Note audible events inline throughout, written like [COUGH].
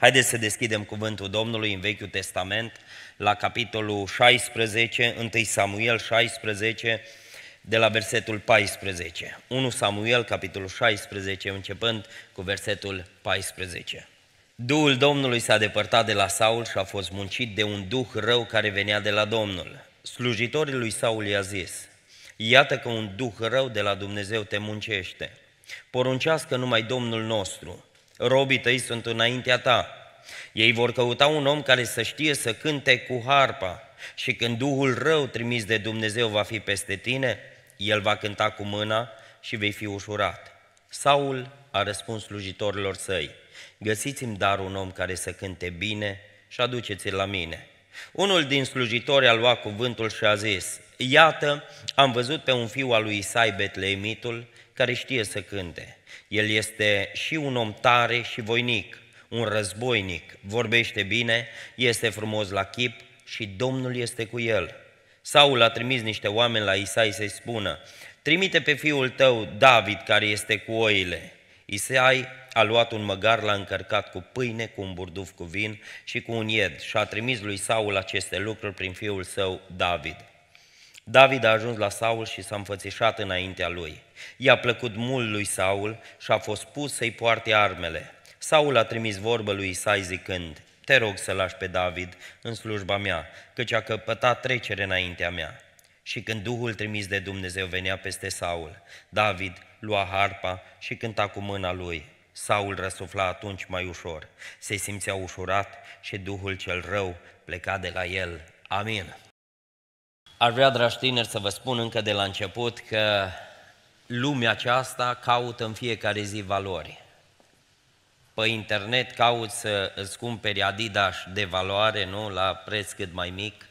Haideți să deschidem cuvântul Domnului în Vechiul Testament, la capitolul 16, 1 Samuel 16, de la versetul 14. 1 Samuel, capitolul 16, începând cu versetul 14. Duhul Domnului s-a depărtat de la Saul și a fost muncit de un duh rău care venea de la Domnul. Slujitorii lui Saul i-a zis, Iată că un duh rău de la Dumnezeu te muncește. Poruncească numai Domnul nostru, robii tăi sunt înaintea ta. Ei vor căuta un om care să știe să cânte cu harpa și când Duhul rău trimis de Dumnezeu va fi peste tine, el va cânta cu mâna și vei fi ușurat. Saul a răspuns slujitorilor săi, găsiți-mi dar un om care să cânte bine și aduceți-l la mine. Unul din slujitori a luat cuvântul și a zis, Iată, am văzut pe un fiu al lui Isai Betleemitul, care știe să cânte. El este și un om tare și voinic, un războinic, vorbește bine, este frumos la chip și Domnul este cu el. Saul a trimis niște oameni la Isai să-i spună, trimite pe fiul tău, David, care este cu oile. Isai a luat un măgar, l-a încărcat cu pâine, cu un burduf cu vin și cu un ied și a trimis lui Saul aceste lucruri prin fiul său, David. David a ajuns la Saul și s-a înfățișat înaintea lui. I-a plăcut mult lui Saul și a fost pus să-i poarte armele. Saul a trimis vorbă lui Isai zicând, te rog să lași pe David în slujba mea, căci a căpătat trecere înaintea mea. Și când Duhul trimis de Dumnezeu venea peste Saul, David lua harpa și cânta cu mâna lui. Saul răsufla atunci mai ușor, se simțea ușurat și Duhul cel rău pleca de la el. Amin. Aș vrea, dragi tineri, să vă spun încă de la început că lumea aceasta caută în fiecare zi valori. Pe internet caut să îți cumperi Adidas de valoare, nu? La preț cât mai mic.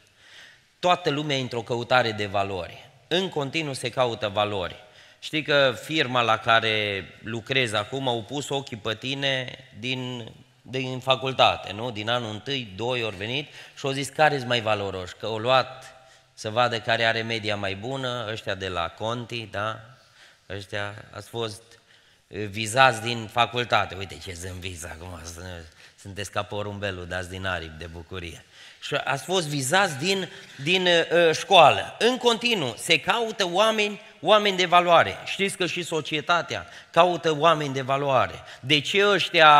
Toată lumea e într-o căutare de valori. În continuu se caută valori. Știi că firma la care lucrez acum au pus ochii pe tine din din facultate, nu? Din anul întâi, doi ori venit și au zis care sunt mai valoroși, că au luat să vadă care are media mai bună, ăștia de la Conti, da? Ăștia ați fost eh, vizați din facultate. Uite ce viz acum, sunteți ca porumbelul, dați din aripi de bucurie. Și ați fost vizați din, din uh, școală. În continuu, se caută oameni, oameni de valoare. Știți că și societatea caută oameni de valoare. De ce ăștia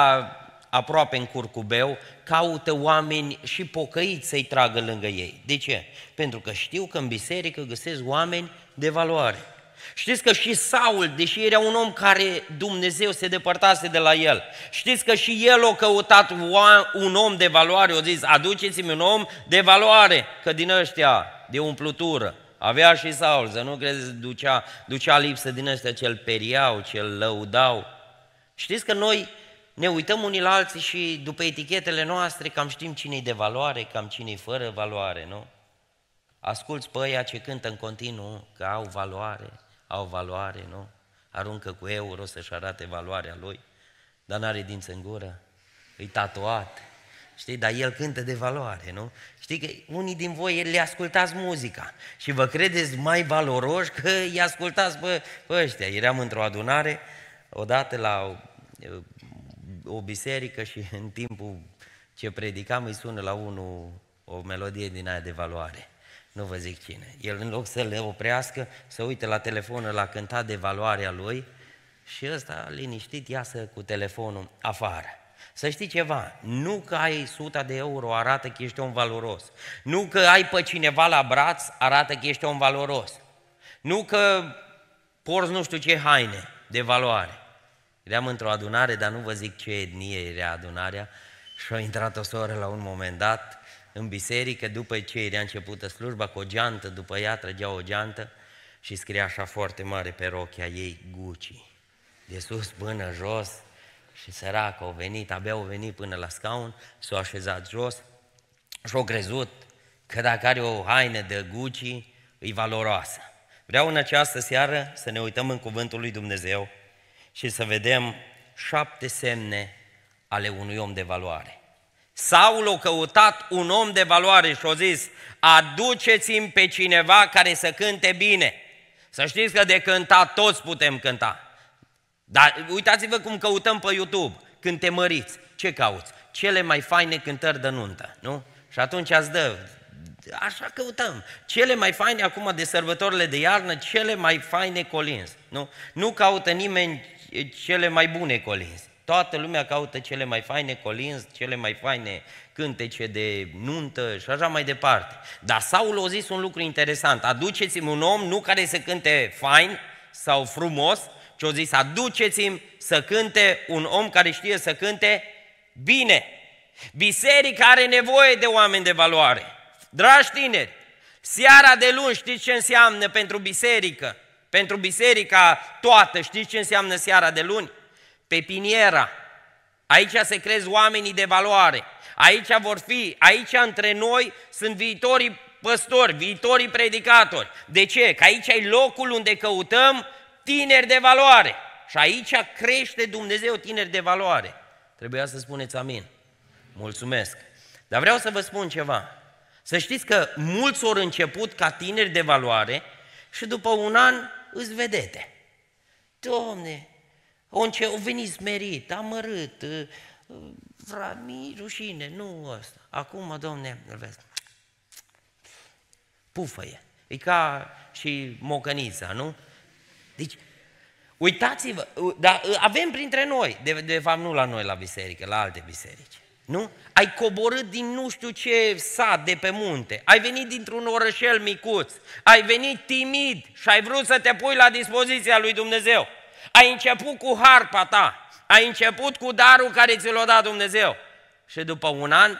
aproape în curcubeu, caută oameni și pocăiți să-i tragă lângă ei. De ce? Pentru că știu că în biserică găsesc oameni de valoare. Știți că și Saul, deși era un om care Dumnezeu se depărtase de la el, știți că și el a căutat un om de valoare, o zis, aduceți-mi un om de valoare, că din ăștia, de umplutură, avea și Saul, să nu credeți, ducea, ducea lipsă din ăștia cel periau, cel lăudau. Știți că noi ne uităm unii la alții și după etichetele noastre cam știm cine-i de valoare, cam cine-i fără valoare, nu? Asculți pe aia ce cântă în continuu că au valoare, au valoare, nu? Aruncă cu euro să-și arate valoarea lui, dar n-are dință în gură, îi tatuat, Știi, dar el cântă de valoare, nu? Știi că unii din voi le ascultați muzica și vă credeți mai valoroși că îi ascultați pe, pe ăștia. Eram într-o adunare, odată la o biserică și [LAUGHS] în timpul ce predicam îi sună la unul o melodie din aia de valoare. Nu vă zic cine. El în loc să le oprească, să uite la telefonul la cântat de valoarea lui și ăsta liniștit iasă cu telefonul afară. Să știi ceva, nu că ai suta de euro arată că ești un valoros. Nu că ai pe cineva la braț arată că ești un valoros. Nu că porți nu știu ce haine de valoare. Eram într-o adunare, dar nu vă zic ce etnie era adunarea, și a intrat o soră la un moment dat în biserică, după ce era începută slujba, cu o geantă, după ea trăgea o geantă și scria așa foarte mare pe rochia ei, Gucci, de sus până jos, și săracă au venit, abia au venit până la scaun, s-au așezat jos și au crezut că dacă are o haină de Gucci, e valoroasă. Vreau în această seară să ne uităm în cuvântul lui Dumnezeu și să vedem șapte semne ale unui om de valoare. Saul a căutat un om de valoare și a zis, aduceți-mi pe cineva care să cânte bine. Să știți că de cântat toți putem cânta. Dar uitați-vă cum căutăm pe YouTube, când te măriți. Ce cauți? Cele mai faine cântări de nuntă, nu? Și atunci ați dă, așa căutăm. Cele mai faine acum de sărbătorile de iarnă, cele mai faine colinzi, nu? Nu caută nimeni cele mai bune colinzi. Toată lumea caută cele mai faine colinzi, cele mai faine cântece de nuntă și așa mai departe. Dar Saul a zis un lucru interesant. Aduceți-mi un om, nu care să cânte fain sau frumos, ci a zis aduceți-mi să cânte un om care știe să cânte bine. Biserica are nevoie de oameni de valoare. Dragi tineri, seara de luni știți ce înseamnă pentru biserică? pentru biserica toată, știți ce înseamnă seara de luni? Pepiniera. Aici se crez oamenii de valoare. Aici vor fi, aici între noi sunt viitorii păstori, viitorii predicatori. De ce? Că aici e locul unde căutăm tineri de valoare. Și aici crește Dumnezeu tineri de valoare. Trebuia să spuneți amin. Mulțumesc. Dar vreau să vă spun ceva. Să știți că mulți ori început ca tineri de valoare și după un an îți vedete. Domne, once o venit smerit, amărât, uh, mi rușine, nu asta. Acum, domne, îl vezi. Pufăie. E ca și mocănița, nu? Deci, uitați-vă, dar uh, avem printre noi, de, de fapt nu la noi la biserică, la alte biserici. Nu? Ai coborât din nu știu ce sat de pe munte, ai venit dintr-un orășel micuț, ai venit timid și ai vrut să te pui la dispoziția lui Dumnezeu. Ai început cu harpa ta, ai început cu darul care ți l-a dat Dumnezeu. Și după un an,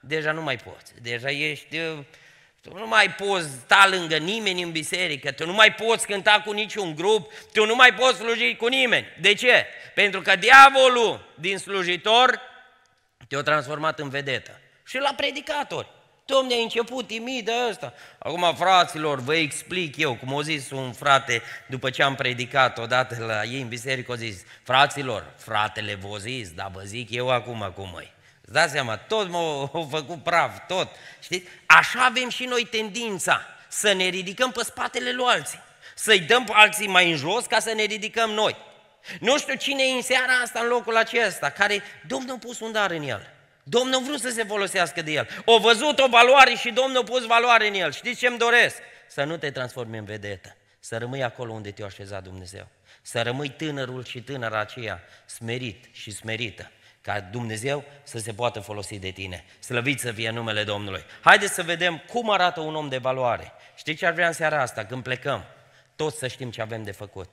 deja nu mai poți, deja ești... Uh, tu nu mai poți sta lângă nimeni în biserică, tu nu mai poți cânta cu niciun grup, tu nu mai poți sluji cu nimeni. De ce? Pentru că diavolul din slujitor te-a transformat în vedetă. Și la predicatori. Domne, ai început timidă de ăsta. Acum, fraților, vă explic eu, cum o zis un frate după ce am predicat odată la ei în biserică, o zis, fraților, fratele vă zis, dar vă zic eu acum cum îi. Îți dați seama, tot m-au făcut praf, tot. Știți? Așa avem și noi tendința să ne ridicăm pe spatele lui alții. Să-i dăm pe alții mai în jos ca să ne ridicăm noi. Nu știu cine e în seara asta în locul acesta, care Domnul a pus un dar în el. Domnul a vrut să se folosească de el. O văzut o valoare și Domnul a pus valoare în el. Știți ce-mi doresc? Să nu te transformi în vedetă, să rămâi acolo unde te-a așezat Dumnezeu. Să rămâi tânărul și tânăra aceea, smerit și smerită ca Dumnezeu să se poată folosi de tine. Slăvit să fie numele Domnului. Haideți să vedem cum arată un om de valoare. Știi ce ar vrea în seara asta, când plecăm? Toți să știm ce avem de făcut.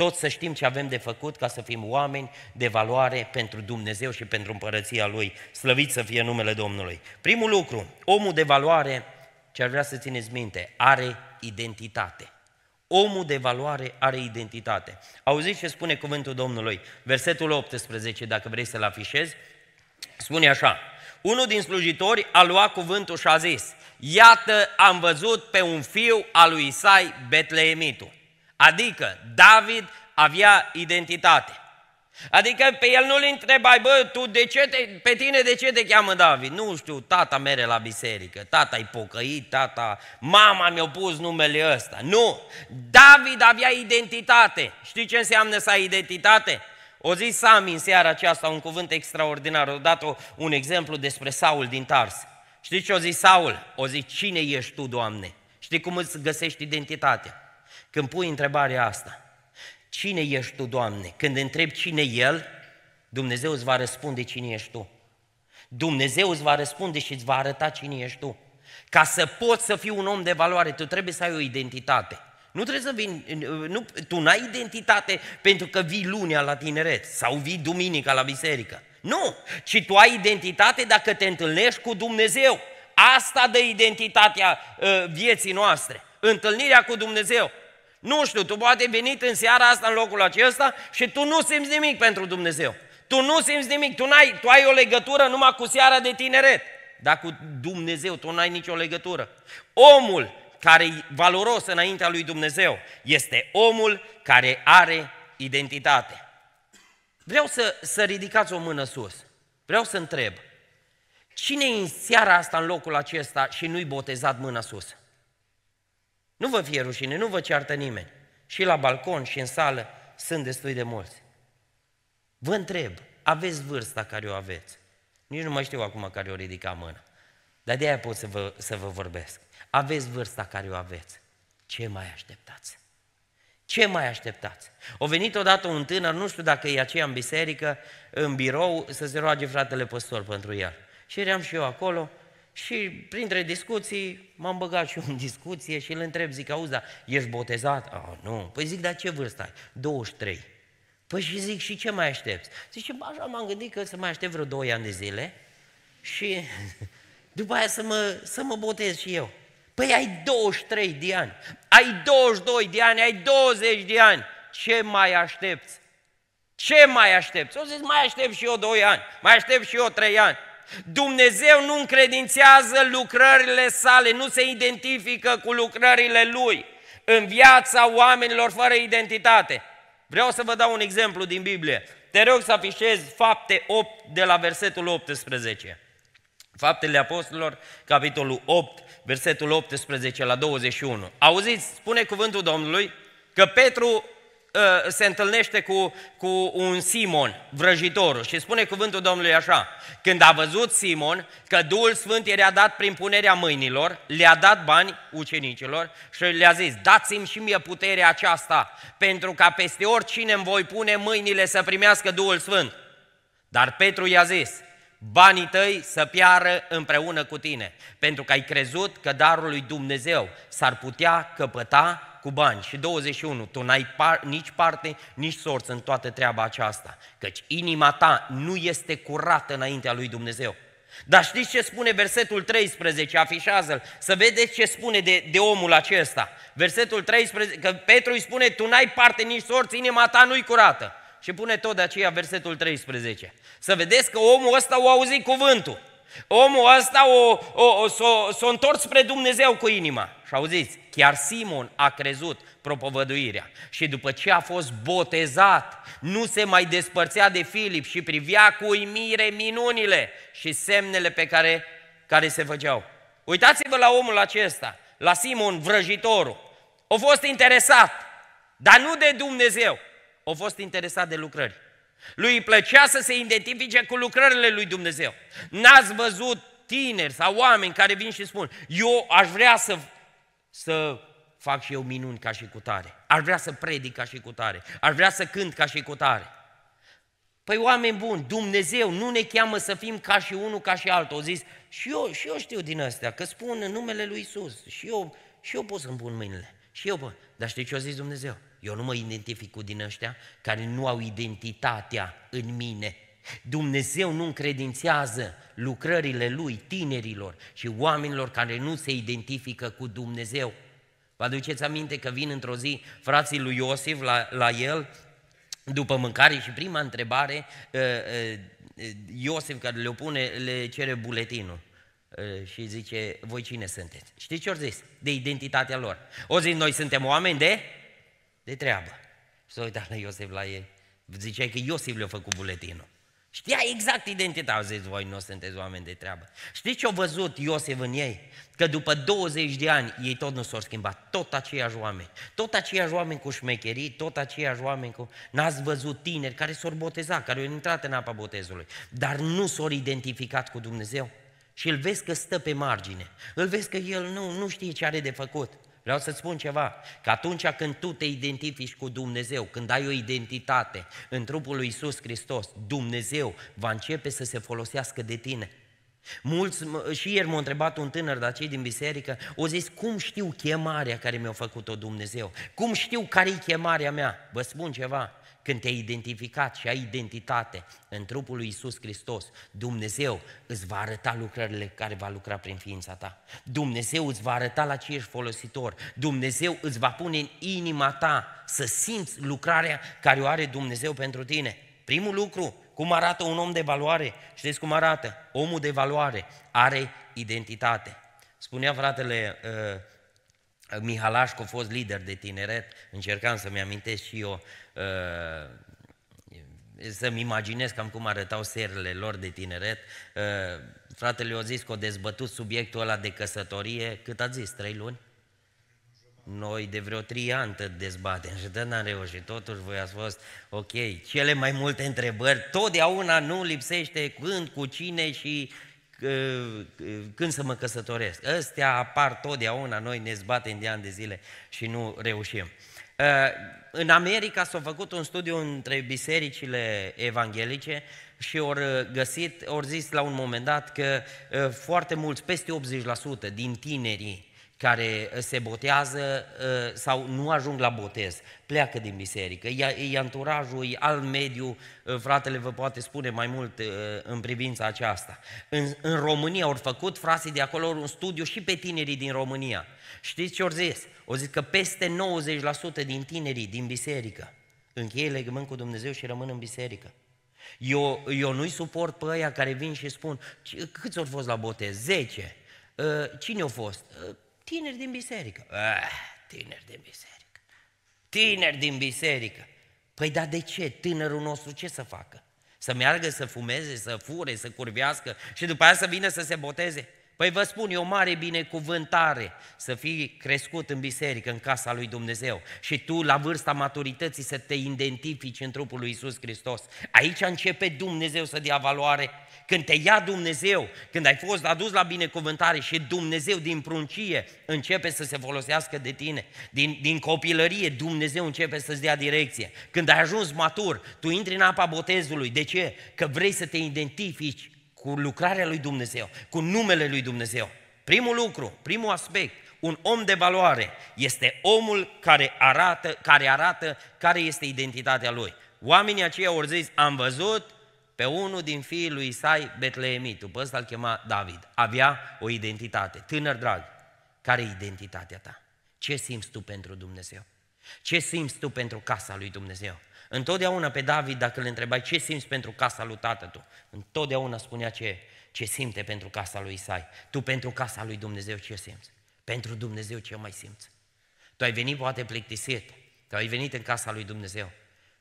Tot să știm ce avem de făcut ca să fim oameni de valoare pentru Dumnezeu și pentru împărăția Lui. Slăvit să fie numele Domnului. Primul lucru, omul de valoare, ce ar vrea să țineți minte, are identitate. Omul de valoare are identitate. Auziți ce spune cuvântul Domnului? Versetul 18, dacă vrei să-l afișezi, spune așa. Unul din slujitori a luat cuvântul și a zis, Iată, am văzut pe un fiu al lui Isai Betleemitul Adică David avea identitate. Adică pe el nu-l întrebai, bă, tu de ce te, pe tine de ce te cheamă David? Nu știu, tata mere la biserică, tata i pocăit, tata, mama mi-a pus numele ăsta. Nu, David avea identitate. Știi ce înseamnă să ai identitate? O zis Sami în seara aceasta un cuvânt extraordinar, o dat un exemplu despre Saul din Tars. Știi ce o zis Saul? O zis, cine ești tu, Doamne? Știi cum îți găsești identitatea? Când pui întrebarea asta, cine ești tu, Doamne? Când întrebi cine El, Dumnezeu îți va răspunde cine ești tu. Dumnezeu îți va răspunde și îți va arăta cine ești tu. Ca să poți să fii un om de valoare, tu trebuie să ai o identitate. Nu trebuie să vin, nu, tu n-ai identitate pentru că vii lunea la tineret sau vii duminica la biserică. Nu, ci tu ai identitate dacă te întâlnești cu Dumnezeu. Asta dă identitatea uh, vieții noastre, întâlnirea cu Dumnezeu. Nu știu, tu poate venit în seara asta în locul acesta și tu nu simți nimic pentru Dumnezeu. Tu nu simți nimic, tu, ai tu ai o legătură numai cu seara de tineret, dar cu Dumnezeu tu n-ai nicio legătură. Omul care e valoros înaintea lui Dumnezeu este omul care are identitate. Vreau să, să ridicați o mână sus. Vreau să întreb. Cine e în seara asta în locul acesta și nu-i botezat mâna sus? Nu vă fie rușine, nu vă ceartă nimeni. Și la balcon și în sală sunt destui de mulți. Vă întreb, aveți vârsta care o aveți. Nici nu mai știu acum care o ridica mâna. Dar de aia pot să vă, să vă vorbesc. Aveți vârsta care o aveți. Ce mai așteptați? Ce mai așteptați? O venit odată un tânăr, nu știu dacă e aceea în biserică, în birou, să se roage fratele păstor pentru el. Și eram și eu acolo și printre discuții m-am băgat și eu în discuție și îl întreb, zic, auzi, dar ești botezat? Ah, nu. Păi zic, dar ce vârstă ai? 23. Păi și zic, și ce mai aștepți? Zice, așa m-am gândit că să mai aștept vreo 2 ani de zile și [LAUGHS] după aia să mă, să mă botez și eu. Păi ai 23 de ani, ai 22 de ani, ai 20 de ani. Ce mai aștepți? Ce mai aștepți? O zic, mai aștept și eu 2 ani, mai aștept și eu 3 ani. Dumnezeu nu încredințează lucrările sale, nu se identifică cu lucrările lui în viața oamenilor fără identitate. Vreau să vă dau un exemplu din Biblie. Te rog să afișezi fapte 8 de la versetul 18. Faptele Apostolilor, capitolul 8, versetul 18 la 21. Auziți, spune cuvântul Domnului că Petru Uh, se întâlnește cu, cu un Simon, vrăjitorul, și spune cuvântul Domnului așa, când a văzut Simon că Duhul Sfânt i-a dat prin punerea mâinilor, le-a dat bani ucenicilor și le-a zis, dați-mi și mie puterea aceasta, pentru ca peste oricine îmi voi pune mâinile să primească Duhul Sfânt. Dar Petru i-a zis, banii tăi să piară împreună cu tine, pentru că ai crezut că darul lui Dumnezeu s-ar putea căpăta cu bani. Și 21, tu n-ai par, nici parte, nici sorți în toată treaba aceasta, căci inima ta nu este curată înaintea lui Dumnezeu. Dar știți ce spune versetul 13, afișează-l, să vedeți ce spune de, de omul acesta. Versetul 13, că Petru îi spune, tu n-ai parte nici sorți, inima ta nu-i curată și pune tot de aceea versetul 13. Să vedeți că omul ăsta o auzi cuvântul. Omul ăsta o, o, o, s-o, s-o întors spre Dumnezeu cu inima. Și auziți, chiar Simon a crezut propovăduirea și după ce a fost botezat, nu se mai despărțea de Filip și privea cu uimire minunile și semnele pe care, care se făceau. Uitați-vă la omul acesta, la Simon vrăjitorul. A fost interesat, dar nu de Dumnezeu, a fost interesat de lucrări. Lui îi plăcea să se identifice cu lucrările lui Dumnezeu. N-ați văzut tineri sau oameni care vin și spun, eu aș vrea să, să fac și eu minuni ca și cu tare. Aș vrea să predic ca și cu tare. Aș vrea să cânt ca și cu tare. Păi oameni buni, Dumnezeu nu ne cheamă să fim ca și unul, ca și altul. O zis, și eu, și eu știu din astea, că spun în numele lui Isus. Și eu, și eu pot să-mi pun mâinile. Și eu pot. Dar știi ce a zis Dumnezeu? Eu nu mă identific cu din ăștia care nu au identitatea în mine. Dumnezeu nu încredințează lucrările Lui tinerilor și oamenilor care nu se identifică cu Dumnezeu. Vă aduceți aminte că vin într-o zi frații lui Iosif la, la el după mâncare și prima întrebare, uh, uh, Iosif care le opune le cere buletinul uh, și zice, voi cine sunteți? Știți ce au zis? De identitatea lor. O zi noi suntem oameni de de treabă. Și s-a uitat la Iosif la ei. Ziceai că Iosif le-a făcut buletinul. Știa exact identitatea, zis voi nu sunteți oameni de treabă. Știți ce-a văzut Iosef în ei? Că după 20 de ani ei tot nu s-au schimbat, tot aceiași oameni. Tot aceiași oameni cu șmecherii, tot aceiași oameni cu... N-ați văzut tineri care s-au botezat, care au intrat în apa botezului, dar nu s-au identificat cu Dumnezeu. Și îl vezi că stă pe margine, îl vezi că el nu, nu știe ce are de făcut. Vreau să spun ceva, că atunci când tu te identifici cu Dumnezeu, când ai o identitate în trupul lui Isus Hristos, Dumnezeu va începe să se folosească de tine. Mulți, și ieri m-a întrebat un tânăr, de cei din biserică, o zis, cum știu chemarea care mi-a făcut-o Dumnezeu? Cum știu care-i chemarea mea? Vă spun ceva, când te-ai identificat și ai identitate în trupul lui Isus Hristos, Dumnezeu îți va arăta lucrările care va lucra prin ființa ta. Dumnezeu îți va arăta la ce ești folositor. Dumnezeu îți va pune în inima ta să simți lucrarea care o are Dumnezeu pentru tine. Primul lucru, cum arată un om de valoare? Știți cum arată? Omul de valoare are identitate. Spunea fratele uh, Mihalașcu a fost lider de tineret, încercam să-mi amintesc și eu, uh, să-mi imaginez cam cum arătau serile lor de tineret. Uh, fratele a zis că a dezbătut subiectul ăla de căsătorie, cât a zis, trei luni? Noi de vreo trei ani te dezbatem și de n-am reușit, totuși voi ați fost ok. Cele mai multe întrebări, totdeauna nu lipsește când, cu cine și când să mă căsătoresc. Ăstea apar totdeauna, noi ne zbatem de ani de zile și nu reușim. Ă, în America s-a făcut un studiu între bisericile evanghelice și au găsit, au zis la un moment dat că ă, foarte mulți, peste 80% din tinerii care uh, se botează uh, sau nu ajung la botez, pleacă din biserică, e anturajul, e al mediu, uh, fratele vă poate spune mai mult în privința aceasta. În, în România au făcut frații de acolo un studiu și pe tinerii din România. Știți ce au zis? Au zis că peste 90% din tinerii din biserică încheie legământ cu Dumnezeu și rămân în biserică. Eu, eu nu-i suport pe aia care vin și spun, câți au fost la botez? 10. Cine au fost? Tineri din biserică. Ah, tineri din biserică. Tineri din biserică. Păi dar de ce? Tânărul nostru ce să facă? Să meargă să fumeze, să fure, să curvească și după aia să vină să se boteze? Păi vă spun, e o mare binecuvântare să fii crescut în biserică, în casa lui Dumnezeu și tu la vârsta maturității să te identifici în trupul lui Isus Hristos. Aici începe Dumnezeu să dea valoare când te ia Dumnezeu, când ai fost adus la binecuvântare și Dumnezeu din pruncie începe să se folosească de tine, din, din copilărie Dumnezeu începe să-ți dea direcție. Când ai ajuns matur, tu intri în apa botezului. De ce? Că vrei să te identifici cu lucrarea lui Dumnezeu, cu numele lui Dumnezeu. Primul lucru, primul aspect, un om de valoare este omul care arată, care arată care este identitatea lui. Oamenii aceia au zis, am văzut pe unul din fiii lui Isai, Betleemitu, pe ăsta îl chema David. Avea o identitate. Tânăr drag, care e identitatea ta? Ce simți tu pentru Dumnezeu? Ce simți tu pentru casa lui Dumnezeu? Întotdeauna pe David, dacă îl întrebai ce simți pentru casa lui tată tu, întotdeauna spunea ce, ce simte pentru casa lui Isai. Tu pentru casa lui Dumnezeu ce simți? Pentru Dumnezeu ce mai simți? Tu ai venit poate plictisit, tu ai venit în casa lui Dumnezeu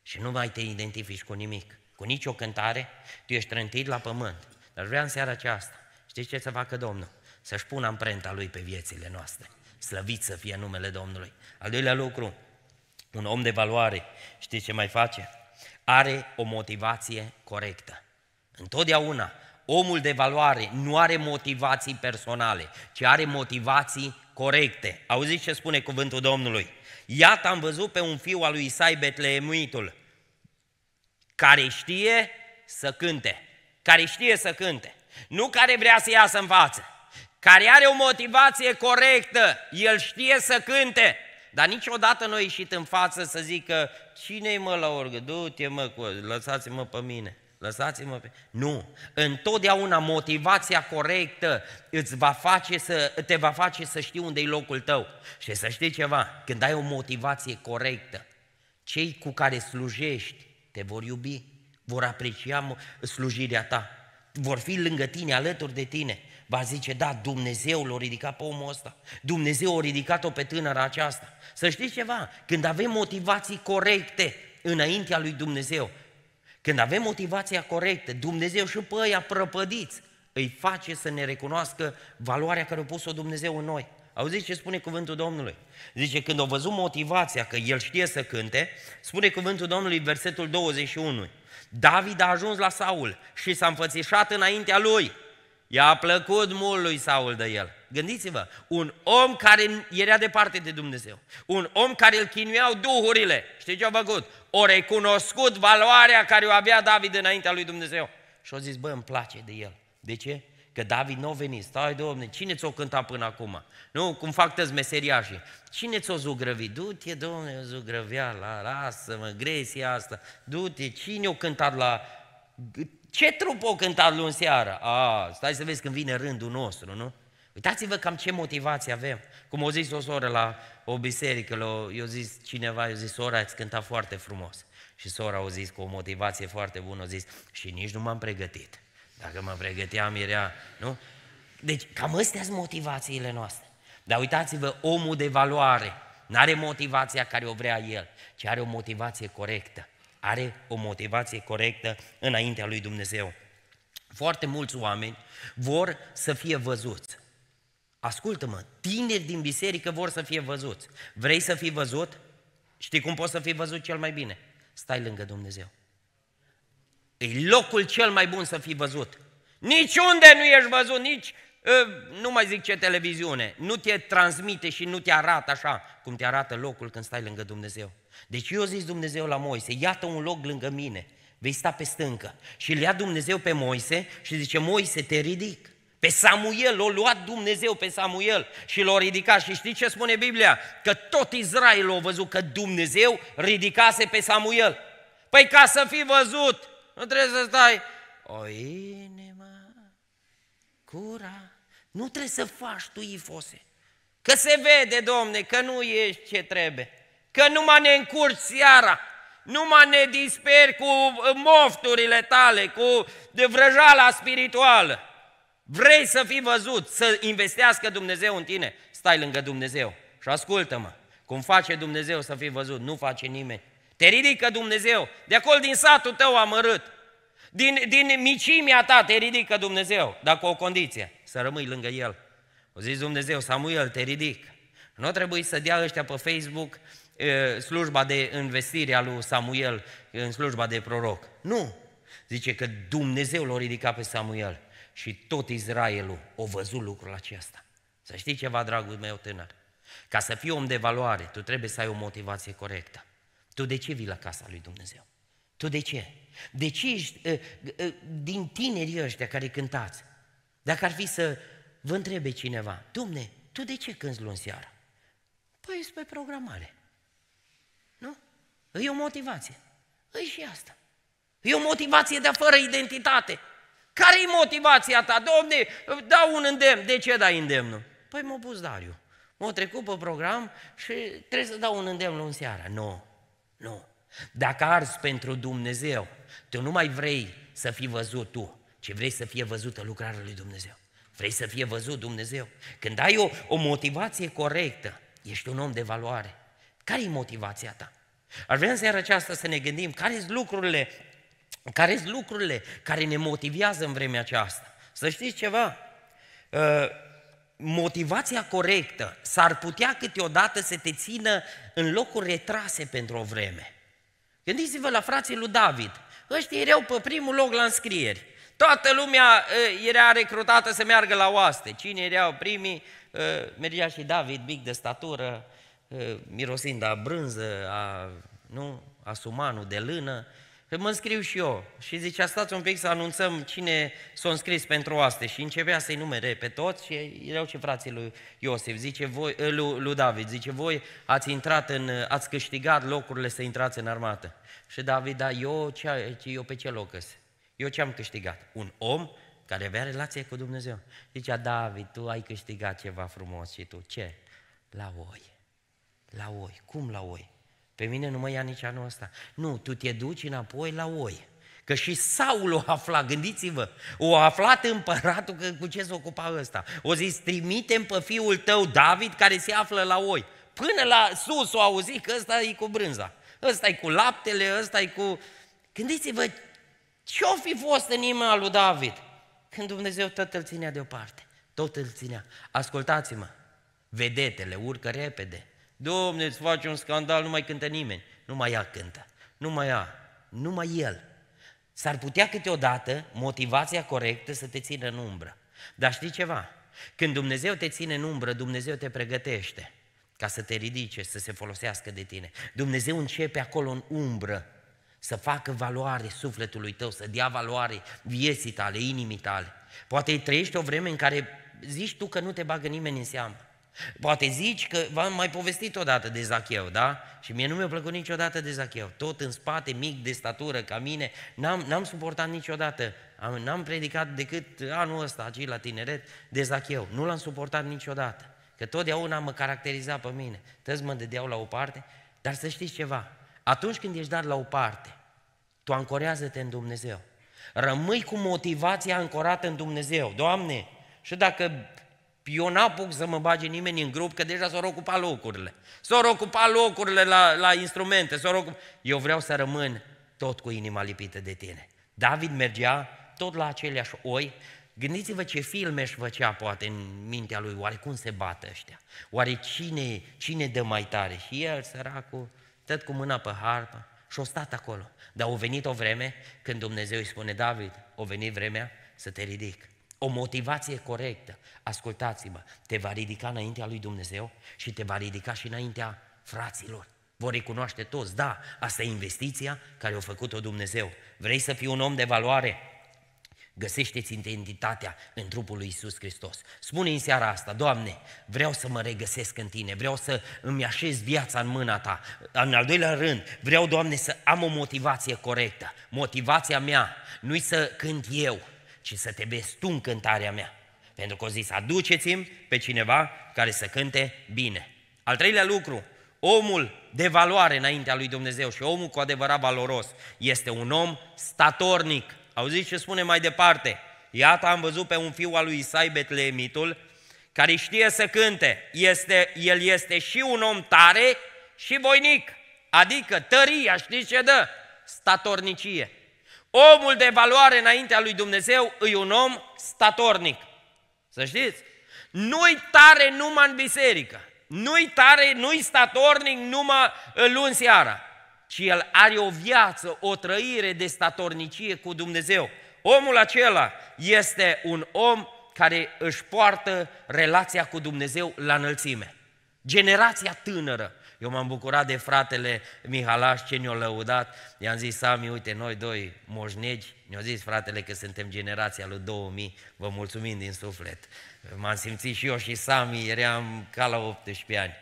și nu mai te identifici cu nimic cu nicio cântare, tu ești trântit la pământ. Dar vreau în seara aceasta, știți ce să facă Domnul? Să-și pună amprenta Lui pe viețile noastre. Slăvit să fie numele Domnului. Al doilea lucru, un om de valoare, știți ce mai face? Are o motivație corectă. Întotdeauna, omul de valoare nu are motivații personale, ci are motivații corecte. Auziți ce spune cuvântul Domnului? Iată am văzut pe un fiu al lui Isai Betleemuitul, care știe să cânte, care știe să cânte, nu care vrea să iasă în față, care are o motivație corectă, el știe să cânte, dar niciodată nu a ieșit în față să zică, cine-i mă la orgă, du-te mă, lăsați-mă pe mine, lăsați-mă pe... Nu, întotdeauna motivația corectă îți va face să, te va face să știi unde e locul tău. Și să știi ceva, când ai o motivație corectă, cei cu care slujești te vor iubi, vor aprecia slujirea ta, vor fi lângă tine, alături de tine. Va zice, da, Dumnezeu l-a ridicat pe omul ăsta, Dumnezeu a ridicat-o pe tânăra aceasta. Să știți ceva, când avem motivații corecte înaintea lui Dumnezeu, când avem motivația corectă, Dumnezeu și pe ăia prăpădiți, îi face să ne recunoască valoarea care a pus-o Dumnezeu în noi. Auziți ce spune cuvântul Domnului? Zice, când au văzut motivația că el știe să cânte, spune cuvântul Domnului versetul 21. David a ajuns la Saul și s-a înfățișat înaintea lui. I-a plăcut mult lui Saul de el. Gândiți-vă, un om care era departe de Dumnezeu, un om care îl chinuiau duhurile, Știți ce a făcut? O recunoscut valoarea care o avea David înaintea lui Dumnezeu. Și a zis, bă, îmi place de el. De ce? Că David nu a venit, stai domne, cine ți-o cânta până acum? Nu, cum fac tăți meseriașii. Cine ți-o zugrăvi? Du-te, domne, zugrăvea, la, lasă-mă, gresia asta. Du-te, cine o cântat la... Ce trup o cântat luni seara? A, stai să vezi când vine rândul nostru, nu? Uitați-vă cam ce motivație avem. Cum o zis o soră la o biserică, la, eu zis cineva, eu zis, sora, ați cântat foarte frumos. Și sora a zis cu o motivație foarte bună, a zis, și nici nu m-am pregătit. Dacă mă pregăteam, era, nu? Deci cam astea sunt motivațiile noastre. Dar uitați-vă, omul de valoare nu are motivația care o vrea el, ci are o motivație corectă. Are o motivație corectă înaintea lui Dumnezeu. Foarte mulți oameni vor să fie văzuți. Ascultă-mă, tineri din biserică vor să fie văzuți. Vrei să fii văzut? Știi cum poți să fii văzut cel mai bine? Stai lângă Dumnezeu. E locul cel mai bun să fii văzut. Niciunde nu ești văzut, nici, ă, nu mai zic ce televiziune, nu te transmite și nu te arată așa cum te arată locul când stai lângă Dumnezeu. Deci eu zic Dumnezeu la Moise, iată un loc lângă mine, vei sta pe stâncă. Și îl ia Dumnezeu pe Moise și zice, Moise, te ridic. Pe Samuel, l-a luat Dumnezeu pe Samuel și l-a ridicat. Și știi ce spune Biblia? Că tot Israel a văzut că Dumnezeu ridicase pe Samuel. Păi ca să fi văzut nu trebuie să stai o inimă cura. Nu trebuie să faci tu ifose. Că se vede, domne, că nu ești ce trebuie. Că numai ne încurci seara. Numai ne disperi cu mofturile tale, cu de vrăjala spirituală. Vrei să fii văzut, să investească Dumnezeu în tine? Stai lângă Dumnezeu și ascultă-mă. Cum face Dumnezeu să fii văzut, nu face nimeni. Te ridică Dumnezeu. De acolo din satul tău amărât. Din, din micimia ta te ridică Dumnezeu, dar cu o condiție, să rămâi lângă El. O zis Dumnezeu, Samuel, te ridic. Nu trebuie să dea ăștia pe Facebook slujba de investire a lui Samuel în slujba de proroc. Nu! Zice că Dumnezeu l-a ridicat pe Samuel și tot Israelul o văzut lucrul acesta. Să știi ceva, dragul meu tânăr, ca să fii om de valoare, tu trebuie să ai o motivație corectă. Tu de ce vii la casa lui Dumnezeu? Tu de ce? De ce ești ă, ă, din tinerii ăștia care cântați? Dacă ar fi să vă întrebe cineva, Dumne, tu de ce cânti luni seara? Păi ești pe programare. Nu? E o motivație. E și asta. E o motivație de fără identitate. Care-i motivația ta? Domne, dau un îndemn. De ce dai îndemnul? Păi mă pus Dariu. M-a trecut pe program și trebuie să dau un îndemn în seara. Nu. No. Nu. Dacă arzi pentru Dumnezeu, tu nu mai vrei să fii văzut tu, ci vrei să fie văzută lucrarea lui Dumnezeu. Vrei să fie văzut Dumnezeu. Când ai o, o motivație corectă, ești un om de valoare. Care e motivația ta? Ar vrea în seara aceasta să ne gândim care sunt lucrurile care sunt lucrurile care ne motivează în vremea aceasta. Să știți ceva, uh, motivația corectă s-ar putea câteodată să te țină în locuri retrase pentru o vreme. Gândiți-vă la frații lui David. Ăștia erau pe primul loc la înscrieri. Toată lumea ă, era recrutată să meargă la oaste. Cine erau primii? Ă, mergea și David, mic de statură, ă, mirosind a brânză, a, nu, a sumanul de lână. Mă înscriu și eu. Și zicea, stați un pic să anunțăm cine s-a înscris pentru astăzi Și începea să-i numere pe toți și erau ce frații lui Iosif, zice, voi, eh, lui, lui David, zice, voi ați intrat în, ați câștigat locurile să intrați în armată. Și David, da, eu, ce, eu pe ce loc îs? Eu ce am câștigat? Un om care avea relație cu Dumnezeu. Zicea, David, tu ai câștigat ceva frumos și tu ce? La oi. La oi. Cum la oi? Pe mine nu mă ia nici anul ăsta. Nu, tu te duci înapoi la oi. Că și Saul o afla, gândiți-vă, o aflat împăratul că cu ce se ocupa ăsta. O zis, trimitem pe fiul tău David care se află la oi. Până la sus o auzi că ăsta e cu brânza, ăsta e cu laptele, ăsta e cu... Gândiți-vă ce-o fi fost în inima lui David? Când Dumnezeu tot îl ținea deoparte, tot îl ținea. Ascultați-mă, vedetele urcă repede, Domne, îți face un scandal, nu mai cântă nimeni. nu mai ea cântă, mai ea, mai el. S-ar putea câteodată motivația corectă să te țină în umbră. Dar știi ceva? Când Dumnezeu te ține în umbră, Dumnezeu te pregătește ca să te ridice, să se folosească de tine. Dumnezeu începe acolo în umbră să facă valoare sufletului tău, să dea valoare vieții tale, inimii tale. Poate trăiești o vreme în care zici tu că nu te bagă nimeni în seamă. Poate zici că v-am mai povestit odată de Zacheu, da? Și mie nu mi-a plăcut niciodată de Zacheu. Tot în spate, mic de statură, ca mine, n-am, n-am suportat niciodată. Am, n-am predicat decât anul ăsta, aici la tineret, de Zacheu. Nu l-am suportat niciodată. Că totdeauna mă caracteriza pe mine. Tăți mă dădeau la o parte, dar să știți ceva. Atunci când ești dat la o parte, tu ancorează-te în Dumnezeu. Rămâi cu motivația ancorată în Dumnezeu. Doamne, și dacă eu n-apuc să mă bage nimeni în grup, că deja s-au ocupat locurile. S-au ocupat locurile la, la instrumente, s-au Eu vreau să rămân tot cu inima lipită de tine. David mergea tot la aceleași oi, Gândiți-vă ce filme își făcea poate în mintea lui, oare cum se bată ăștia? Oare cine, cine dă mai tare? Și el, săracul, tot cu mâna pe harpă și-o stat acolo. Dar a venit o vreme când Dumnezeu îi spune, David, a venit vremea să te ridic o motivație corectă, ascultați-mă, te va ridica înaintea lui Dumnezeu și te va ridica și înaintea fraților. Vor recunoaște toți, da, asta e investiția care o făcut-o Dumnezeu. Vrei să fii un om de valoare? Găsește-ți identitatea în trupul lui Isus Hristos. Spune în seara asta, Doamne, vreau să mă regăsesc în Tine, vreau să îmi așez viața în mâna Ta. În al doilea rând, vreau, Doamne, să am o motivație corectă. Motivația mea nu-i să cânt eu, ci să te vezi tu în cântarea mea. Pentru că o zis, aduceți-mi pe cineva care să cânte bine. Al treilea lucru, omul de valoare înaintea lui Dumnezeu și omul cu adevărat valoros este un om statornic. Auziți ce spune mai departe? Iată am văzut pe un fiu al lui Isai Betleemitul, care știe să cânte. Este, el este și un om tare și voinic. Adică tăria, știți ce dă? Statornicie. Omul de valoare înaintea lui Dumnezeu e un om statornic. Să știți? Nu-i tare numai în biserică, nu-i tare, nu-i statornic numai ă, luni seara, ci el are o viață, o trăire de statornicie cu Dumnezeu. Omul acela este un om care își poartă relația cu Dumnezeu la înălțime. Generația tânără eu m-am bucurat de fratele Mihalaș, ce ne-a lăudat. I-am zis, Sami, uite, noi doi moșnegi, ne-a zis fratele că suntem generația lui 2000, vă mulțumim din suflet. M-am simțit și eu și Sami, eram ca la 18 ani.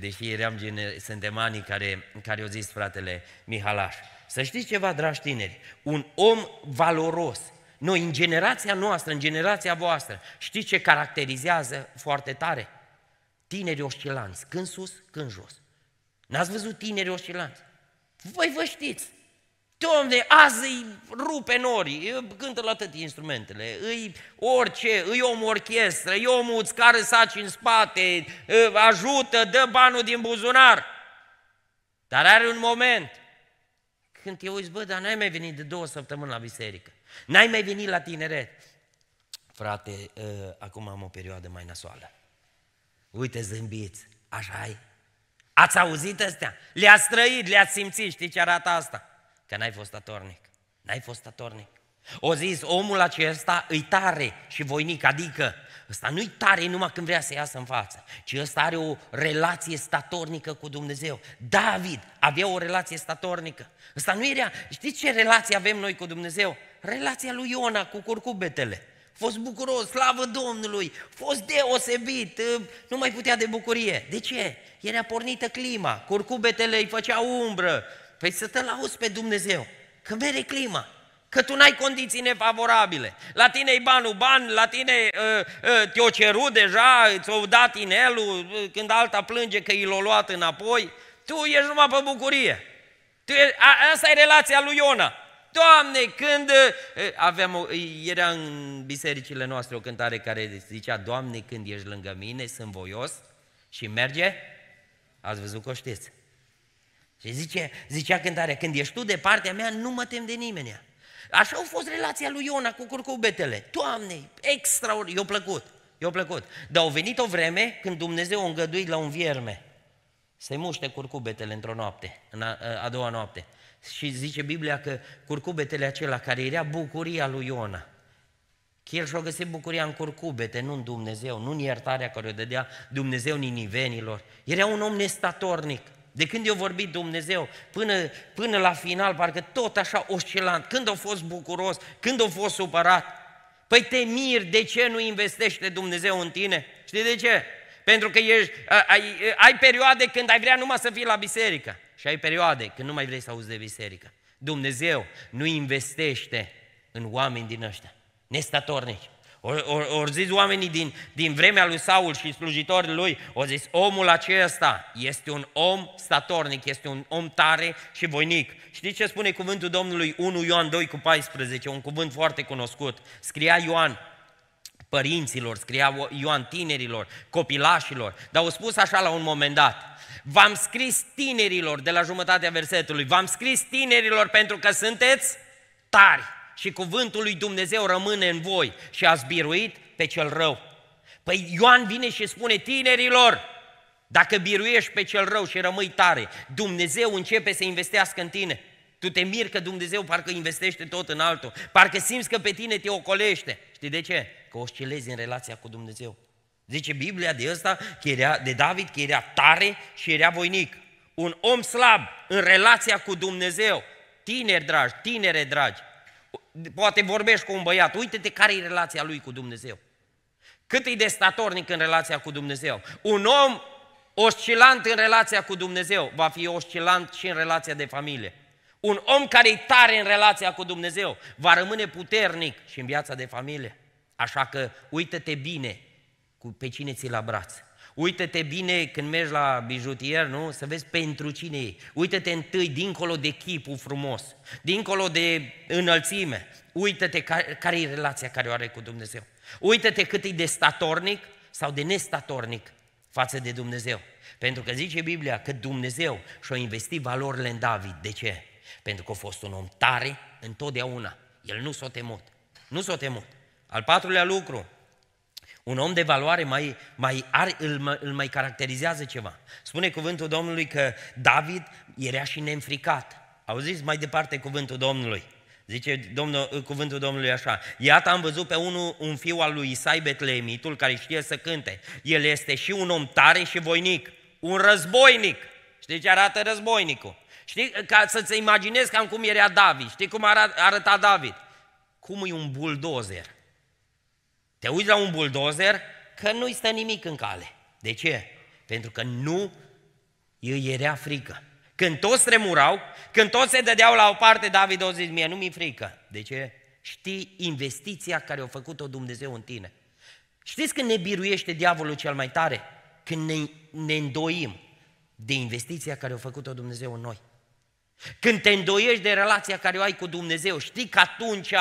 Deși eram gener- suntem anii care, care au zis fratele Mihalaș. Să știți ceva, dragi tineri, un om valoros, noi, în generația noastră, în generația voastră, știți ce caracterizează foarte tare? Tineri oscilanți, când sus, când jos. N-ați văzut tineri oscilanți? Voi vă știți. Domne, azi îi rupe norii, cântă la toate instrumentele, îi orice, îi om orchestră, îi om îți care saci în spate, ajută, dă banul din buzunar. Dar are un moment când te uiți, bă, dar n-ai mai venit de două săptămâni la biserică, n-ai mai venit la tineret. Frate, ă, acum am o perioadă mai nasoală. Uite, zâmbiți, așa e. Ați auzit astea? le a străit, le a simțit, știi ce arată asta? Că n-ai fost atornic. N-ai fost atornic. O zis, omul acesta îi tare și voinic, adică ăsta nu-i tare numai când vrea să iasă în față, ci ăsta are o relație statornică cu Dumnezeu. David avea o relație statornică. Ăsta nu era, știți ce relație avem noi cu Dumnezeu? Relația lui Iona cu curcubetele fost bucuros, slavă Domnului, fost deosebit, ă, nu mai putea de bucurie. De ce? Era pornită clima, curcubetele îi făceau umbră. Păi să te lauzi pe Dumnezeu, că mere clima, că tu n-ai condiții nefavorabile. La tine e banul ban, la tine uh, ă, uh, ă, te-o cerut deja, ți-o dat inelul, uh, când alta plânge că i l-o luat înapoi. Tu ești numai pe bucurie. Tu ești, a, asta e relația lui Iona. Doamne, când eh, aveam, eh, era în bisericile noastre o cântare care zicea, Doamne, când ești lângă mine, sunt voios și merge, ați văzut că o știți. Și zice, zicea cântarea, când ești tu de partea mea, nu mă tem de nimeni. Așa a fost relația lui Iona cu curcubetele. Doamne, extraordinar, i-a plăcut, i-a plăcut. Dar au venit o vreme când Dumnezeu a îngăduit la un vierme să-i muște curcubetele într-o noapte, în a, a doua noapte. Și zice Biblia că curcubetele acela care era bucuria lui Iona, că el și-a găsit bucuria în curcubete, nu în Dumnezeu, nu în iertarea care o dădea Dumnezeu ninivenilor. Era un om nestatornic. De când i-a vorbit Dumnezeu până, până la final, parcă tot așa oscilant, când a fost bucuros, când a fost supărat. Păi te mir, de ce nu investește Dumnezeu în tine. Știi de ce? Pentru că ești, ai, ai perioade când ai vrea numai să fii la biserică și ai perioade când nu mai vrei să auzi de biserică. Dumnezeu nu investește în oameni din ăștia, nestatornici. Ori or, or zis oamenii din, din vremea lui Saul și slujitorii lui, au zis, omul acesta este un om statornic, este un om tare și voinic. Știți ce spune cuvântul Domnului 1 Ioan 2 cu 14, un cuvânt foarte cunoscut. Scria Ioan, părinților, scria Ioan tinerilor, copilașilor, dar au spus așa la un moment dat, V-am scris tinerilor de la jumătatea versetului, v-am scris tinerilor pentru că sunteți tari și cuvântul lui Dumnezeu rămâne în voi și ați biruit pe cel rău. Păi Ioan vine și spune tinerilor, dacă biruiești pe cel rău și rămâi tare, Dumnezeu începe să investească în tine. Tu te miri că Dumnezeu parcă investește tot în altul, parcă simți că pe tine te ocolește. Știi de ce? Că oscilezi în relația cu Dumnezeu. Zice Biblia de ăsta, că era, de David, că era tare și era voinic. Un om slab în relația cu Dumnezeu. Tineri dragi, tinere dragi. Poate vorbești cu un băiat, uite-te care e relația lui cu Dumnezeu. Cât e de statornic în relația cu Dumnezeu. Un om oscilant în relația cu Dumnezeu va fi oscilant și în relația de familie. Un om care e tare în relația cu Dumnezeu va rămâne puternic și în viața de familie. Așa că uite te bine cu pe cine ți-l abrați. Uită-te bine când mergi la bijutier, nu? Să vezi pentru cine e. Uită-te întâi dincolo de chipul frumos, dincolo de înălțime. Uită-te care e relația care o are cu Dumnezeu. Uită-te cât e de statornic sau de nestatornic față de Dumnezeu. Pentru că zice Biblia că Dumnezeu și-a investit valorile în David. De ce? Pentru că a fost un om tare întotdeauna. El nu s-a temut. Nu s-a temut. Al patrulea lucru, un om de valoare mai, mai are, îl, îl mai caracterizează ceva. Spune cuvântul Domnului că David era și neînfricat. Auziți mai departe cuvântul Domnului. Zice domnul, cuvântul Domnului așa, iată am văzut pe unul, un fiu al lui Isai Betlehemitul care știe să cânte. El este și un om tare și voinic, un războinic. Știi ce arată războinicul? Știi, ca să-ți imaginezi cam cum era David, știi cum arăta David? Cum e un buldozer. Te uiți la un buldozer că nu-i stă nimic în cale. De ce? Pentru că nu îi era frică. Când toți tremurau, când toți se dădeau la o parte, David o zis, mie nu mi frică. De ce? Știi investiția care a făcut-o Dumnezeu în tine. Știți când ne biruiește diavolul cel mai tare? Când ne, ne îndoim de investiția care a făcut-o Dumnezeu în noi. Când te îndoiești de relația care o ai cu Dumnezeu, știi că atunci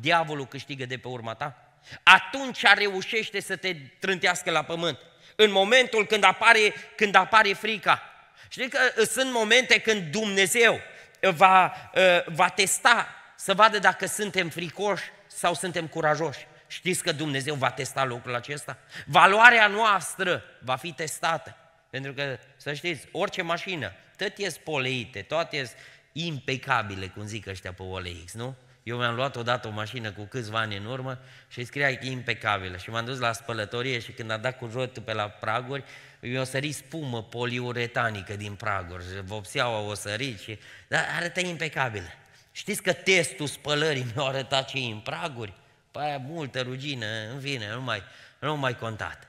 diavolul câștigă de pe urma ta? Atunci reușește să te trântească la pământ. În momentul când apare, când apare frica. Știi că uh, sunt momente când Dumnezeu uh, va, uh, va testa să vadă dacă suntem fricoși sau suntem curajoși. Știți că Dumnezeu va testa lucrul acesta? Valoarea noastră va fi testată. Pentru că, să știți, orice mașină, tot e spoleite, toate e impecabile, cum zic ăștia pe OLX, nu? Eu mi-am luat odată o mașină cu câțiva ani în urmă și scria impecabilă. Și m-am dus la spălătorie și când a dat cu jotul pe la praguri, mi-a sărit spumă poliuretanică din praguri. Vopseaua o sărit și... Dar arăta impecabilă. Știți că testul spălării mi-a arătat ce în praguri? Păi multă rugină, în fine, nu mai, nu mai contat.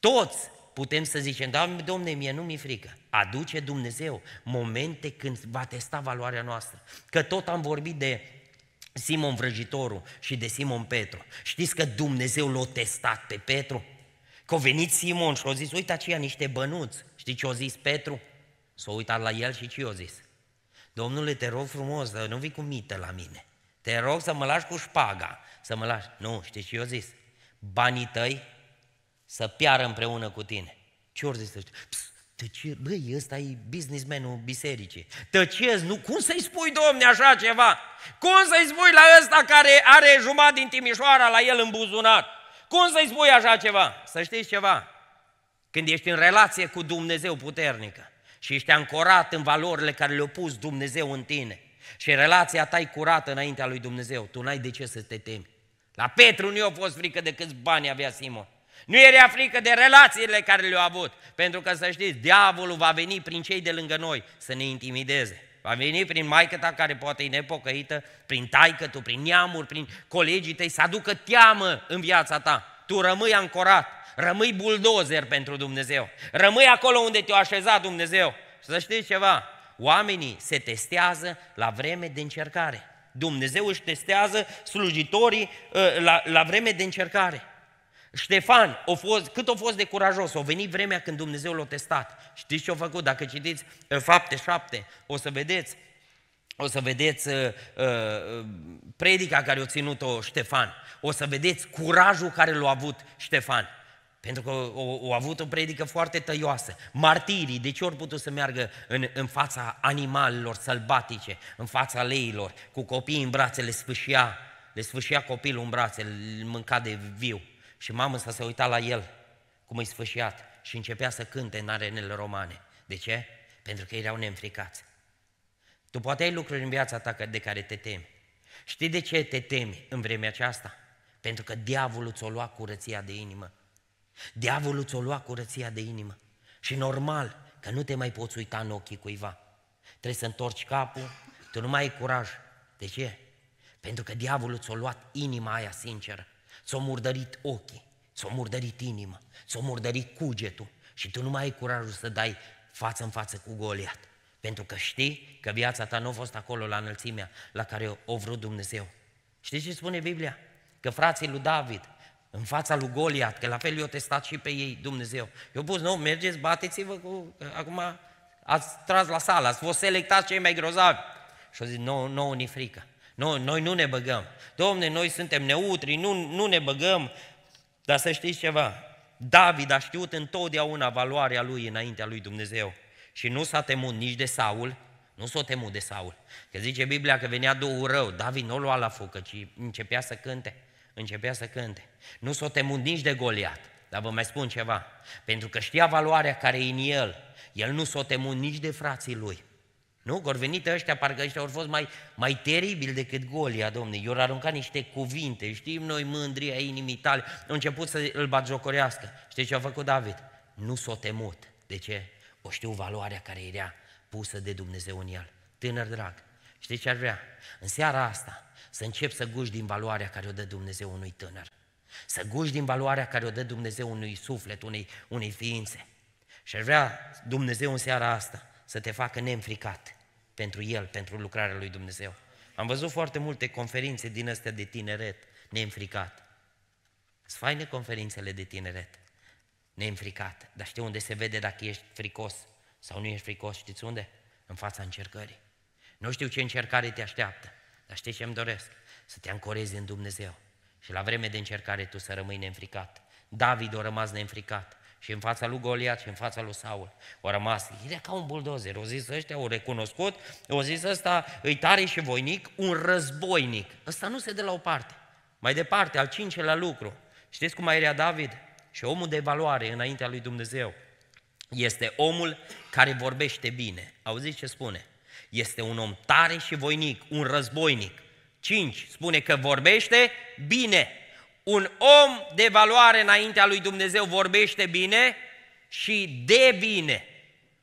Toți putem să zicem, da, domne, mie nu mi-e frică. Aduce Dumnezeu momente când va testa valoarea noastră. Că tot am vorbit de Simon Vrăjitorul și de Simon Petru. Știți că Dumnezeu l-a testat pe Petru? Că a venit Simon și a zis, uite aceia niște bănuți. Știi ce a zis Petru? S-a uitat la el și ce a zis? Domnule, te rog frumos, nu vii cu mită la mine. Te rog să mă lași cu șpaga, să mă lași. Nu, știi ce i-a zis? Banii tăi să piară împreună cu tine. Ce ori zis ăștia? Tăcie, băi, ăsta e businessmanul bisericii. Tăcieți, nu, cum să-i spui, domne, așa ceva? Cum să-i spui la ăsta care are jumătate din Timișoara la el în buzunar? Cum să-i spui așa ceva? Să știți ceva, când ești în relație cu Dumnezeu puternică și ești ancorat în valorile care le-a pus Dumnezeu în tine și relația ta e curată înaintea lui Dumnezeu, tu n-ai de ce să te temi. La Petru nu i-a fost frică de câți bani avea Simon. Nu era frică de relațiile care le-au avut, pentru că să știți, diavolul va veni prin cei de lângă noi să ne intimideze. Va veni prin maică ta care poate e nepocăită, prin taică tu, prin neamuri, prin colegii tăi, să aducă teamă în viața ta. Tu rămâi ancorat, rămâi buldozer pentru Dumnezeu, rămâi acolo unde te-a așezat Dumnezeu. să știți ceva, oamenii se testează la vreme de încercare. Dumnezeu își testează slujitorii ă, la, la vreme de încercare. Ștefan, o fost, cât a fost de curajos, a venit vremea când Dumnezeu l-a testat. Știți ce a făcut? Dacă citiți uh, fapte șapte, o să vedeți, o să vedeți uh, uh, predica care a ținut-o Ștefan. O să vedeți curajul care l-a avut Ștefan. Pentru că o a avut o predică foarte tăioasă. Martirii, de ce ori putut să meargă în, în fața animalelor sălbatice, în fața leilor, cu copiii în brațe, le sfâșia, le sfâșia copilul în brațe, îl mânca de viu. Și mama asta se uita la el, cum îi sfâșiat, și începea să cânte în arenele romane. De ce? Pentru că erau neînfricați. Tu poate ai lucruri în viața ta de care te temi. Știi de ce te temi în vremea aceasta? Pentru că diavolul ți-o lua curăția de inimă. Diavolul ți-o lua curăția de inimă. Și normal că nu te mai poți uita în ochii cuiva. Trebuie să întorci capul, tu nu mai ai curaj. De ce? Pentru că diavolul ți-o luat inima aia sinceră. S-au murdărit ochii, s-au murdărit inima, s-au murdărit cugetul și tu nu mai ai curajul să dai față în față cu Goliat. Pentru că știi că viața ta nu a fost acolo la înălțimea la care o vrut Dumnezeu. Știi ce spune Biblia? Că frații lui David, în fața lui Goliat, că la fel i-a testat și pe ei Dumnezeu. Eu pus, nu, mergeți, bateți-vă cu... Acum ați tras la sală, ați fost selectați cei mai grozavi. Și au zis, nu, nouă ni frică. Nu, noi nu ne băgăm. Domne, noi suntem neutri, nu, nu ne băgăm. Dar să știți ceva, David a știut întotdeauna valoarea lui înaintea lui Dumnezeu. Și nu s-a temut nici de Saul, nu s-a temut de Saul. Că zice Biblia că venea două rău, David nu o lua la focă, ci începea să cânte. Începea să cânte. Nu s-a temut nici de Goliat. Dar vă mai spun ceva, pentru că știa valoarea care e în el, el nu s-a temut nici de frații lui. Nu? Că venit ăștia, parcă ăștia au fost mai, mai teribil decât Golia, domne. I-au aruncat niște cuvinte, știm noi mândria inimii tale. Au început să îl bagiocorească. Știi ce a făcut David? Nu s-o temut. De ce? O știu valoarea care era pusă de Dumnezeu în el. Tânăr drag, știi ce ar vrea? În seara asta să încep să guși din valoarea care o dă Dumnezeu unui tânăr. Să guși din valoarea care o dă Dumnezeu unui suflet, unei, unei ființe. Și ar vrea Dumnezeu în seara asta să te facă neînfricat pentru el, pentru lucrarea lui Dumnezeu. Am văzut foarte multe conferințe din astea de tineret, neînfricat. Sunt faine conferințele de tineret, neînfricat. Dar știi unde se vede dacă ești fricos sau nu ești fricos? Știți unde? În fața încercării. Nu știu ce încercare te așteaptă, dar știi ce îmi doresc? Să te ancorezi în Dumnezeu. Și la vreme de încercare tu să rămâi neînfricat. David a rămas neînfricat și în fața lui Goliat și în fața lui Saul. O rămas, era ca un buldozer, o zis ăștia, o recunoscut, O zis ăsta îi tare și voinic, un războinic. Ăsta nu se dă la o parte. Mai departe, al cincelea lucru. Știți cum mai era David? Și omul de valoare înaintea lui Dumnezeu este omul care vorbește bine. Auziți ce spune? Este un om tare și voinic, un războinic. Cinci Spune că vorbește bine. Un om de valoare înaintea lui Dumnezeu vorbește bine și de bine.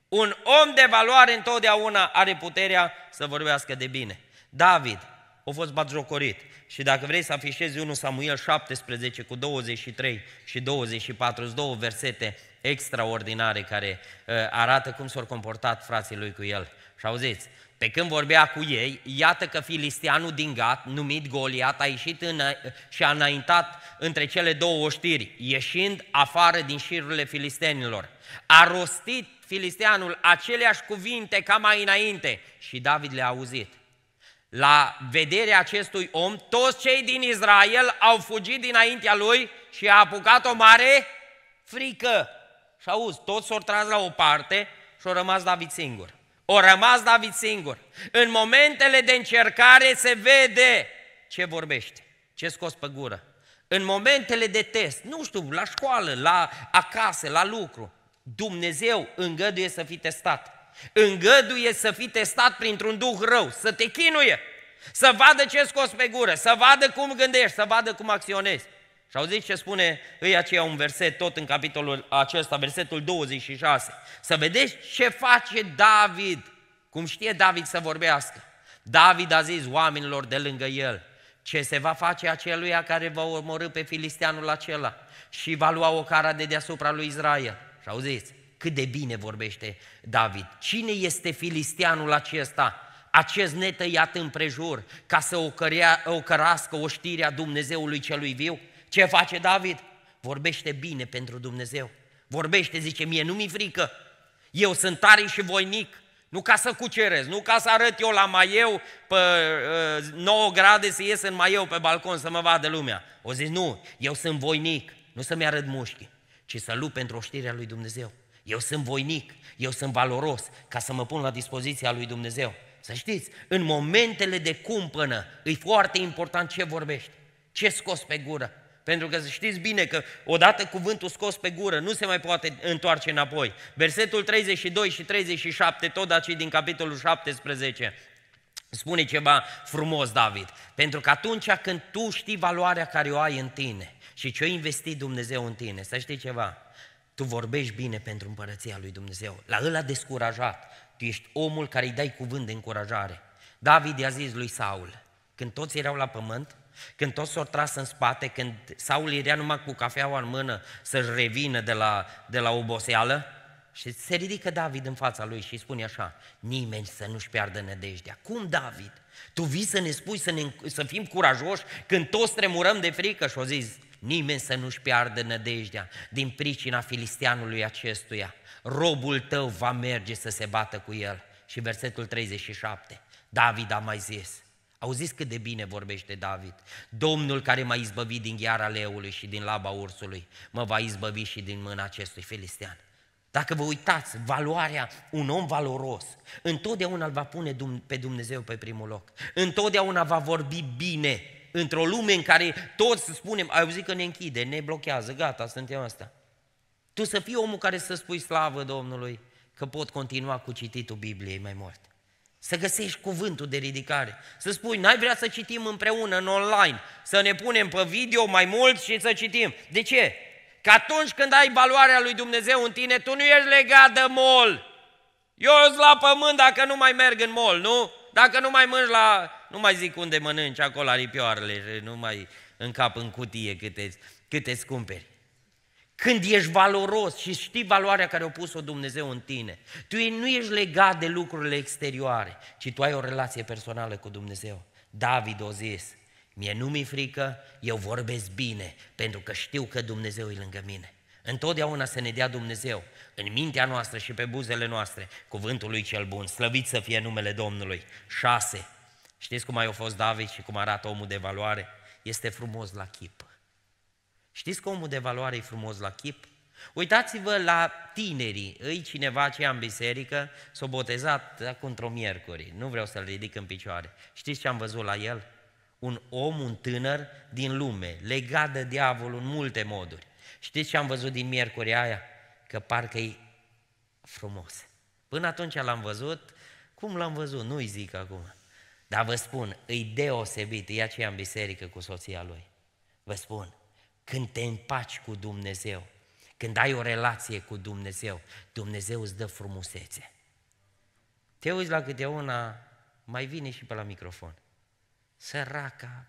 Un om de valoare întotdeauna are puterea să vorbească de bine. David a fost batjocorit și dacă vrei să afișezi 1 Samuel 17 cu 23 și 24, două versete extraordinare care uh, arată cum s-au comportat frații lui cu el. Și auziți, pe când vorbea cu ei, iată că filistianul din Gat, numit Goliat, a ieșit în, și a înaintat între cele două oștiri, ieșind afară din șirurile filistenilor. A rostit filisteanul aceleași cuvinte ca mai înainte și David le-a auzit. La vederea acestui om, toți cei din Israel au fugit dinaintea lui și a apucat o mare frică. Și auzi, toți s-au tras la o parte și au rămas David singur. O rămas David singur. În momentele de încercare se vede ce vorbește, ce scos pe gură. În momentele de test, nu știu, la școală, la acasă, la lucru, Dumnezeu îngăduie să fii testat. Îngăduie să fii testat printr-un duh rău, să te chinuie, să vadă ce scos pe gură, să vadă cum gândești, să vadă cum acționezi. Și auziți ce spune îi aceea un verset, tot în capitolul acesta, versetul 26. Să vedeți ce face David, cum știe David să vorbească. David a zis oamenilor de lângă el, ce se va face aceluia care va omorâ pe filisteanul acela și va lua o cara de deasupra lui Israel. Și auziți, cât de bine vorbește David. Cine este filisteanul acesta? acest netăiat împrejur ca să o cărească oștirea Dumnezeului celui viu? Ce face David? Vorbește bine pentru Dumnezeu. Vorbește, zice, mie nu mi frică. Eu sunt tare și voinic. Nu ca să cucerez, nu ca să arăt eu la mai eu pe uh, 9 grade să ies în mai eu pe balcon să mă vadă lumea. O zis, nu, eu sunt voinic, nu să-mi arăt mușchi. ci să lupt pentru oștirea lui Dumnezeu. Eu sunt voinic, eu sunt valoros, ca să mă pun la dispoziția lui Dumnezeu. Să știți, în momentele de cumpănă, e foarte important ce vorbești, ce scos pe gură, pentru că știți bine că odată cuvântul scos pe gură nu se mai poate întoarce înapoi. Versetul 32 și 37, tot acei din capitolul 17, spune ceva frumos David. Pentru că atunci când tu știi valoarea care o ai în tine și ce-o investi Dumnezeu în tine, să știi ceva, tu vorbești bine pentru împărăția lui Dumnezeu. La a descurajat, tu ești omul care îi dai cuvânt de încurajare. David i-a zis lui Saul, când toți erau la pământ, când toți s-au tras în spate, când Saul era numai cu cafeaua în mână să-și revină de la, de la oboseală, și se ridică David în fața lui și îi spune așa, nimeni să nu-și piardă nădejdea. Cum, David? Tu vii să ne spui să, ne, să fim curajoși când toți tremurăm de frică? Și-o zis, nimeni să nu-și piardă nădejdea din pricina filisteanului acestuia. Robul tău va merge să se bată cu el. Și versetul 37, David a mai zis, Auziți cât de bine vorbește David. Domnul care m-a izbăvit din gheara leului și din laba ursului, mă va izbăvi și din mâna acestui filistean. Dacă vă uitați, valoarea, un om valoros, întotdeauna îl va pune pe Dumnezeu pe primul loc. Întotdeauna va vorbi bine într-o lume în care toți spunem, ai auzit că ne închide, ne blochează, gata, suntem asta. Tu să fii omul care să spui slavă Domnului, că pot continua cu cititul Bibliei mai mult. Să găsești cuvântul de ridicare. Să spui, n-ai vrea să citim împreună în online, să ne punem pe video mai mult și să citim. De ce? Că atunci când ai valoarea lui Dumnezeu în tine, tu nu ești legat de mol. Eu sunt la pământ dacă nu mai merg în mol, nu? Dacă nu mai mânci la... Nu mai zic unde mănânci acolo aripioarele, nu mai încap în cutie câte, câte scumperi. Când ești valoros și știi valoarea care a pus-o Dumnezeu în tine, tu nu ești legat de lucrurile exterioare, ci tu ai o relație personală cu Dumnezeu. David o zis, mie nu mi frică, eu vorbesc bine, pentru că știu că Dumnezeu e lângă mine. Întotdeauna să ne dea Dumnezeu, în mintea noastră și pe buzele noastre, cuvântul lui cel bun, slăvit să fie numele Domnului. 6. Știți cum a fost David și cum arată omul de valoare? Este frumos la chip. Știți că omul de valoare e frumos la chip? Uitați-vă la tinerii, îi cineva ce în biserică, s-a botezat acum într-o miercuri, nu vreau să-l ridic în picioare. Știți ce am văzut la el? Un om, un tânăr din lume, legat de diavolul în multe moduri. Știți ce am văzut din miercuri aia? Că parcă e frumos. Până atunci l-am văzut, cum l-am văzut, nu-i zic acum. Dar vă spun, îi deosebit, e aceea în biserică cu soția lui. Vă spun, când te împaci cu Dumnezeu, când ai o relație cu Dumnezeu, Dumnezeu îți dă frumusețe. Te uiți la câte una, mai vine și pe la microfon. Săraca.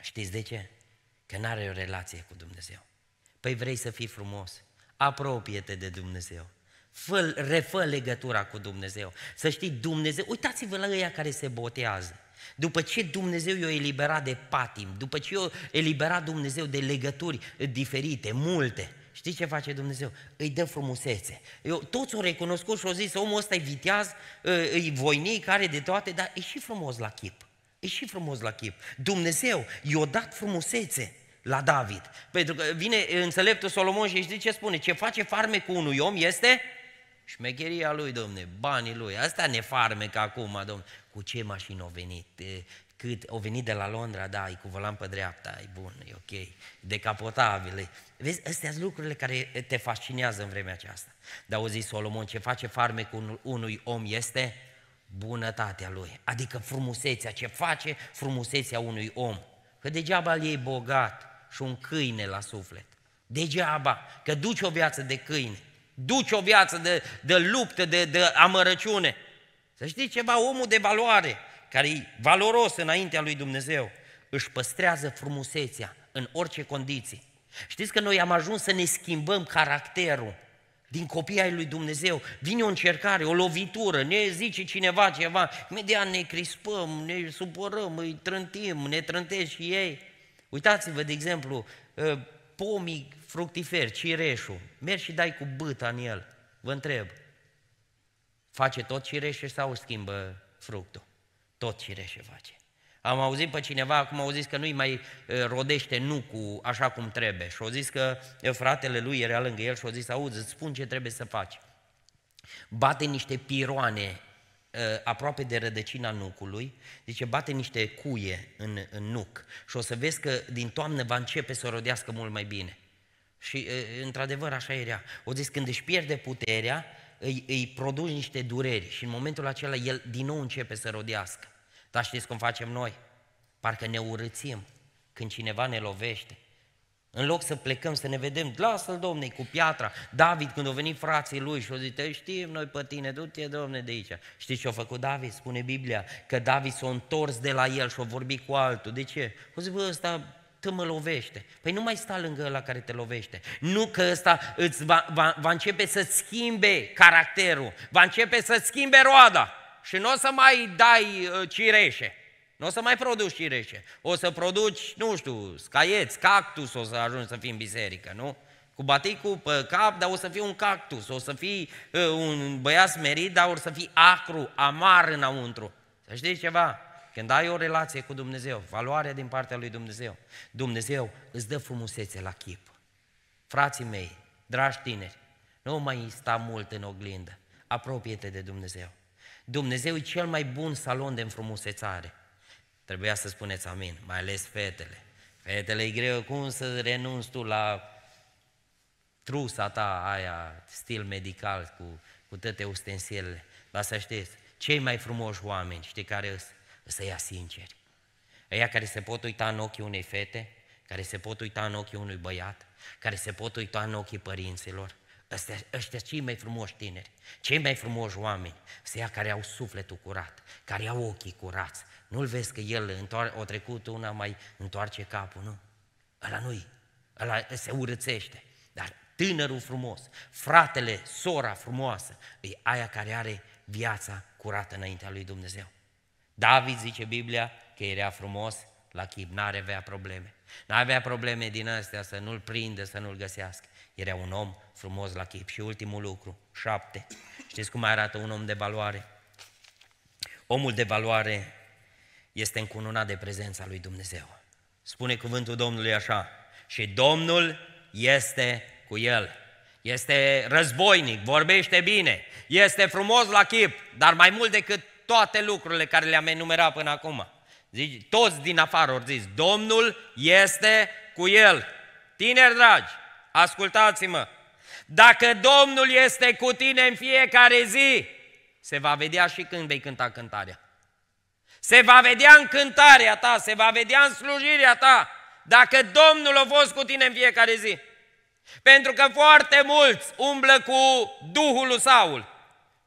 Știți de ce? Că nu are o relație cu Dumnezeu. Păi vrei să fii frumos, apropie-te de Dumnezeu. Fă, refă legătura cu Dumnezeu. Să știi, Dumnezeu, uitați-vă la ăia care se botează. După ce Dumnezeu i-a eliberat de patim, după ce i-a eliberat Dumnezeu de legături diferite, multe, știi ce face Dumnezeu? Îi dă frumusețe. Eu, toți o recunoscut și au zis, omul ăsta e viteaz, îi ă, voinic, are de toate, dar e și frumos la chip. E și frumos la chip. Dumnezeu i-a dat frumusețe la David. Pentru că vine înțeleptul Solomon și zice ce spune? Ce face farme cu unui om este șmecheria lui, domne, banii lui, asta ne ca acum, domne. Cu ce mașină au venit? Cât? Au venit de la Londra, da, e cu volan pe dreapta, e bun, e ok, decapotabile. Vezi, astea sunt lucrurile care te fascinează în vremea aceasta. Dar au zis Solomon, ce face cu unui om este bunătatea lui, adică frumusețea, ce face frumusețea unui om. Că degeaba îl iei bogat și un câine la suflet. Degeaba, că duci o viață de câine duci o viață de, de luptă, de, de amărăciune. Să știi ceva, omul de valoare, care e valoros înaintea lui Dumnezeu, își păstrează frumusețea în orice condiții. Știți că noi am ajuns să ne schimbăm caracterul din copiii ai lui Dumnezeu. Vine o încercare, o lovitură, ne zice cineva ceva, imediat ne crispăm, ne supărăm, îi trântim, ne trântesc și ei. Uitați-vă, de exemplu, ă, pomii fructifer, cireșul, mergi și dai cu băta în el, vă întreb, face tot cireșe sau schimbă fructul? Tot cireșe face. Am auzit pe cineva, acum au zis că nu-i mai rodește nucul așa cum trebuie. Și au zis că fratele lui era lângă el și au zis, auzi, îți spun ce trebuie să faci. Bate niște piroane aproape de rădăcina nucului, zice, bate niște cuie în, în nuc și o să vezi că din toamnă va începe să rodească mult mai bine. Și într-adevăr așa era. O zis, când își pierde puterea, îi, îi produci niște dureri și în momentul acela el din nou începe să rodească. Dar știți cum facem noi? Parcă ne urățim când cineva ne lovește. În loc să plecăm să ne vedem, lasă-l, domne, cu piatra. David, când au venit frații lui și au zis, știm noi pe tine, du-te, domne, de aici. Știți ce a făcut David? Spune Biblia că David s-a întors de la el și a vorbit cu altul. De ce? O zis, bă, ăsta tă mă lovește. Păi nu mai sta lângă ăla care te lovește. Nu că ăsta îți va, va, va începe să schimbe caracterul, va începe să schimbe roada și nu o să mai dai uh, cireșe. Nu o să mai produci cireșe. O să produci, nu știu, scaieți, cactus o să ajungi să fii în biserică, nu? Cu baticul pe cap, dar o să fii un cactus, o să fii uh, un băiat smerit, dar o să fii acru, amar înăuntru. Să știi ceva? Când ai o relație cu Dumnezeu, valoarea din partea lui Dumnezeu, Dumnezeu îți dă frumusețe la chip. Frații mei, dragi tineri, nu mai sta mult în oglindă, apropie-te de Dumnezeu. Dumnezeu e cel mai bun salon de înfrumusețare. Trebuia să spuneți amin, mai ales fetele. Fetele e greu, cum să renunți tu la trusa ta aia, stil medical, cu, cu toate ustensilele. Dar să știți, cei mai frumoși oameni, știi care sunt? Să ia sinceri. Ăia care se pot uita în ochii unei fete, care se pot uita în ochii unui băiat, care se pot uita în ochii părinților, ăștia, ăștia cei mai frumoși tineri, cei mai frumoși oameni, ia care au sufletul curat, care au ochii curați. Nu-l vezi că el întoar, o trecut una mai întoarce capul, nu? Ăla nu-i, ăla se urățește. Dar tânărul frumos, fratele, sora frumoasă, e aia care are viața curată înaintea lui Dumnezeu. David, zice Biblia, că era frumos la chip, n-avea probleme. N-avea probleme din astea să nu-l prindă, să nu-l găsească. Era un om frumos la chip. Și ultimul lucru, șapte. Știți cum arată un om de valoare? Omul de valoare este încununat de prezența lui Dumnezeu. Spune cuvântul Domnului așa, și Domnul este cu el. Este războinic, vorbește bine, este frumos la chip, dar mai mult decât toate lucrurile care le-am enumerat până acum. Zici, toți din afară au zis, Domnul este cu el. Tineri dragi, ascultați-mă, dacă Domnul este cu tine în fiecare zi, se va vedea și când vei cânta cântarea. Se va vedea în cântarea ta, se va vedea în slujirea ta, dacă Domnul a fost cu tine în fiecare zi. Pentru că foarte mulți umblă cu Duhul lui Saul,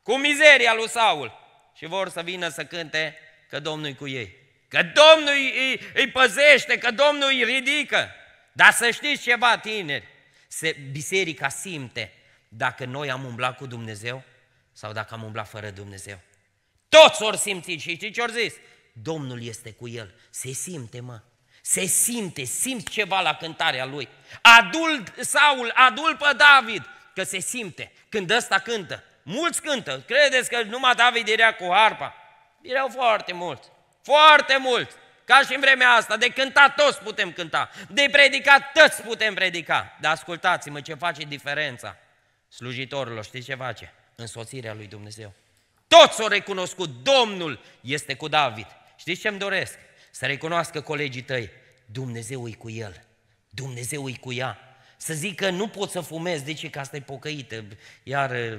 cu mizeria lui Saul, și vor să vină să cânte că Domnul e cu ei. Că Domnul îi, îi păzește, că Domnul îi ridică. Dar să știți ceva, tineri, se, biserica simte dacă noi am umblat cu Dumnezeu sau dacă am umblat fără Dumnezeu. Toți ori simți și știți ce ori zis? Domnul este cu el. Se simte, mă. Se simte, simți ceva la cântarea lui. Adul Saul, adul pe David, că se simte. Când ăsta cântă, Mulți cântă. Credeți că numai David era cu harpa? Erau foarte mulți. Foarte mulți. Ca și în vremea asta, de cântat toți putem cânta, de predicat toți putem predica. Dar ascultați-mă ce face diferența slujitorilor, știți ce face? Însoțirea lui Dumnezeu. Toți au recunoscut, Domnul este cu David. Știți ce-mi doresc? Să recunoască colegii tăi, Dumnezeu e cu el, Dumnezeu e cu ea, să zică nu pot să fumez, deci că asta e pocăită, iar uh,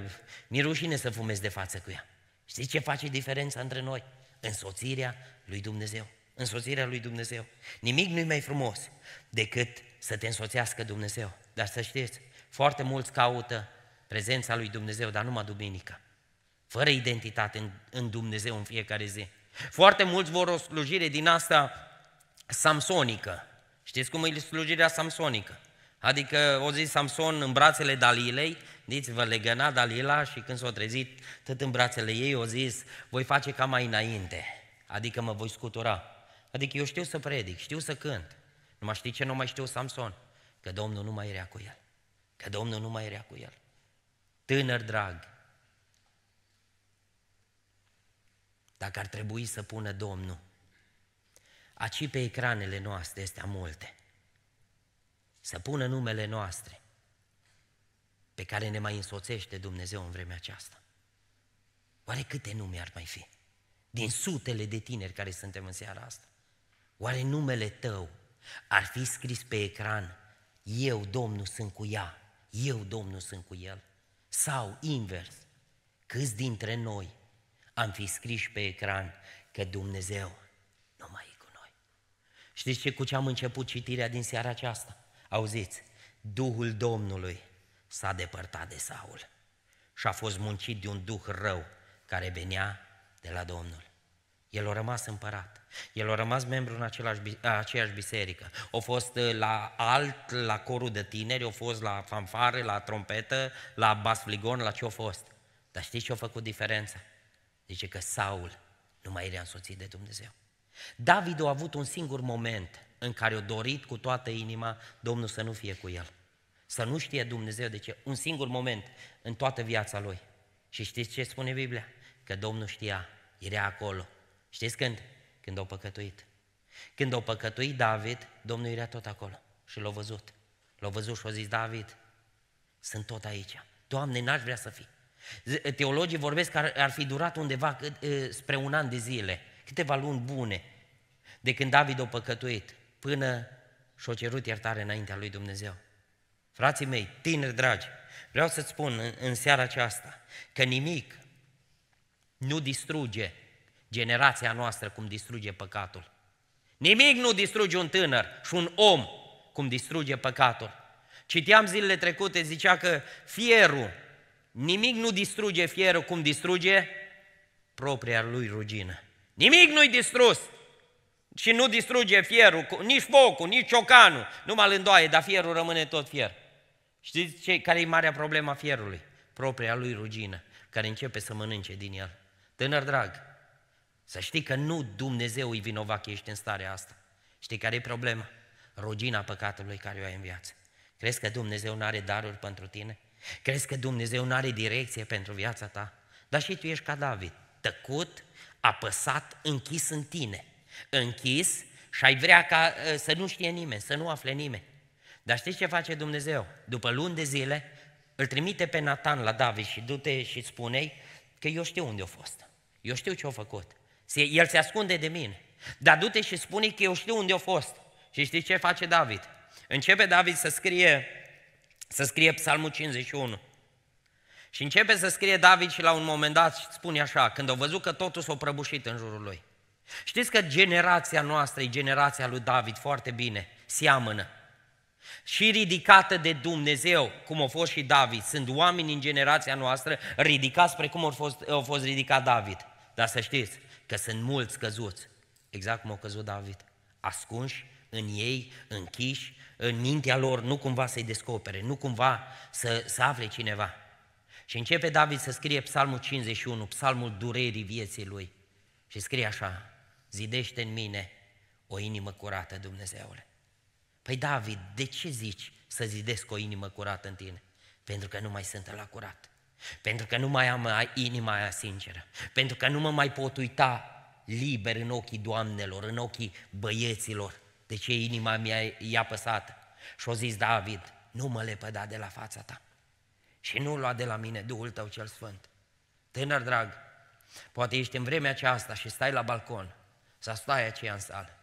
mi rușine să fumez de față cu ea. Știți ce face diferența între noi? Însoțirea lui Dumnezeu. Însoțirea lui Dumnezeu. Nimic nu-i mai frumos decât să te însoțească Dumnezeu. Dar să știți, foarte mulți caută prezența lui Dumnezeu, dar numai duminică. Fără identitate în, în Dumnezeu în fiecare zi. Foarte mulți vor o slujire din asta samsonică. Știți cum e slujirea samsonică? Adică o zis Samson în brațele Dalilei, diți-vă, legăna Dalila și când s-a trezit tot în brațele ei, o zis, voi face ca mai înainte, adică mă voi scutura. Adică eu știu să predic, știu să cânt, numai știi ce nu mai știu Samson? Că Domnul nu mai era cu el, că Domnul nu mai era cu el. Tânăr drag, dacă ar trebui să pună Domnul, aci pe ecranele noastre este multe – să pună numele noastre pe care ne mai însoțește Dumnezeu în vremea aceasta. Oare câte nume ar mai fi? Din sutele de tineri care suntem în seara asta. Oare numele tău ar fi scris pe ecran Eu, Domnul, sunt cu ea, eu, Domnul, sunt cu el? Sau, invers, câți dintre noi am fi scris pe ecran că Dumnezeu nu mai e cu noi? Știți ce, cu ce am început citirea din seara aceasta? Auziți, Duhul Domnului s-a depărtat de Saul și a fost muncit de un duh rău care venea de la Domnul. El a rămas împărat, el a rămas membru în aceeași biserică, a fost uh, la alt, la corul de tineri, a fost la fanfare, la trompetă, la basfligon, la ce a fost. Dar știți ce a făcut diferența? Zice că Saul nu mai era însoțit de Dumnezeu. David a avut un singur moment în care o dorit cu toată inima, Domnul să nu fie cu el. Să nu știe Dumnezeu de ce, un singur moment în toată viața lui. Și știți ce spune Biblia? Că Domnul știa, era acolo. Știți când? Când au păcătuit. Când au păcătuit David, Domnul era tot acolo și l-a văzut. L-a văzut și a zis, David, sunt tot aici. Doamne, n-aș vrea să fii. Teologii vorbesc că ar, ar fi durat undeva spre un an de zile, câteva luni bune, de când David a păcătuit până și-o cerut iertare înaintea lui Dumnezeu. Frații mei, tineri dragi, vreau să-ți spun în, în seara aceasta că nimic nu distruge generația noastră cum distruge păcatul. Nimic nu distruge un tânăr și un om cum distruge păcatul. Citeam zilele trecute, zicea că fierul, nimic nu distruge fierul cum distruge propria lui rugină. Nimic nu-i distrus, și nu distruge fierul, nici focul, nici ciocanul, numai îl îndoaie, dar fierul rămâne tot fier. Știți ce, care e marea problema fierului? Propria lui rugină, care începe să mănânce din el. Tânăr drag, să știi că nu Dumnezeu e vinovat că ești în starea asta. Știi care e problema? Rugina păcatului care o ai în viață. Crezi că Dumnezeu nu are daruri pentru tine? Crezi că Dumnezeu nu are direcție pentru viața ta? Dar și tu ești ca David, tăcut, apăsat, închis în tine închis și ai vrea ca ă, să nu știe nimeni, să nu afle nimeni. Dar știți ce face Dumnezeu? După luni de zile, îl trimite pe Nathan la David și du-te și spune că eu știu unde a fost. Eu știu ce a făcut. El se ascunde de mine. Dar du-te și spune că eu știu unde a fost. Și știi ce face David? Începe David să scrie, să scrie Psalmul 51. Și începe să scrie David și la un moment dat spune așa, când au văzut că totul s-a prăbușit în jurul lui. Știți că generația noastră e generația lui David foarte bine, seamănă. Și ridicată de Dumnezeu, cum a fost și David. Sunt oameni în generația noastră ridicați cum a fost, a fost ridicat David. Dar să știți că sunt mulți căzuți, exact cum a căzut David. Ascunși în ei, închiși, în mintea lor, nu cumva să-i descopere, nu cumva să, să afle cineva. Și începe David să scrie psalmul 51, psalmul durerii vieții lui. Și scrie așa, zidește în mine o inimă curată, Dumnezeule. Păi David, de ce zici să zidesc o inimă curată în tine? Pentru că nu mai sunt la curat. Pentru că nu mai am inima aia sinceră. Pentru că nu mă mai pot uita liber în ochii doamnelor, în ochii băieților. De ce inima mea e apăsată? Și o zis David, nu mă lepăda de la fața ta. Și nu lua de la mine Duhul tău cel Sfânt. Tânăr drag, poate ești în vremea aceasta și stai la balcon să stai aceea în sală.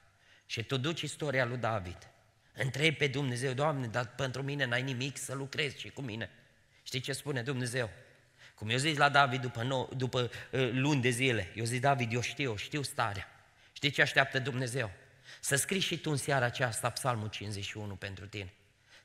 Și tu duci istoria lui David. Întrebi pe Dumnezeu, Doamne, dar pentru mine n-ai nimic să lucrezi și cu mine. Știi ce spune Dumnezeu? Cum eu zic la David după, nou, după uh, luni de zile, eu zic, David, eu știu, știu starea. Știi ce așteaptă Dumnezeu? Să scrii și tu în seara aceasta Psalmul 51 pentru tine.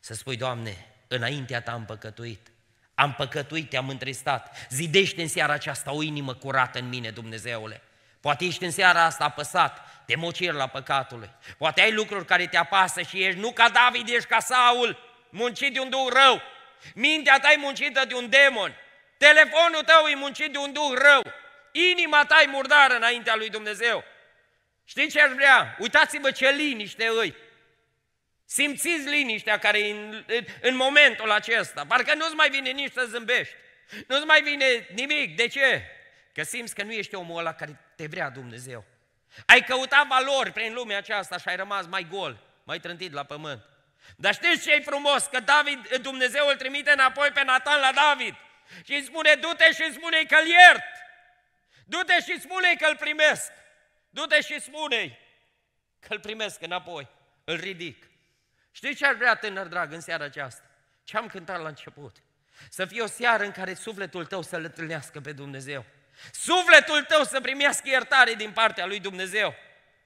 Să spui, Doamne, înaintea ta am păcătuit. Am păcătuit, te-am întristat. Zidește în seara aceasta o inimă curată în mine, Dumnezeule. Poate ești în seara asta apăsat de mocir la păcatului. Poate ai lucruri care te apasă și ești nu ca David, ești ca Saul, muncit de un duh rău. Mintea ta e muncită de un demon. Telefonul tău e muncit de un duh rău. Inima ta e murdară înaintea lui Dumnezeu. Știi ce aș vrea? Uitați-vă ce liniște îi. Simțiți liniștea care e în, în, în momentul acesta. Parcă nu-ți mai vine nici să zâmbești. Nu-ți mai vine nimic. De ce? că simți că nu ești omul ăla care te vrea Dumnezeu. Ai căutat valori prin lumea aceasta și ai rămas mai gol, mai trântit la pământ. Dar știți ce e frumos? Că David, Dumnezeu îl trimite înapoi pe Nathan la David și îi spune, du-te și spune că îl iert. Du-te și spune că îl primesc. Du-te și spune că îl primesc înapoi. Îl ridic. Știi ce ar vrea tânăr drag în seara aceasta? Ce am cântat la început? Să fie o seară în care sufletul tău să-L întâlnească pe Dumnezeu. Sufletul tău să primească iertare din partea lui Dumnezeu.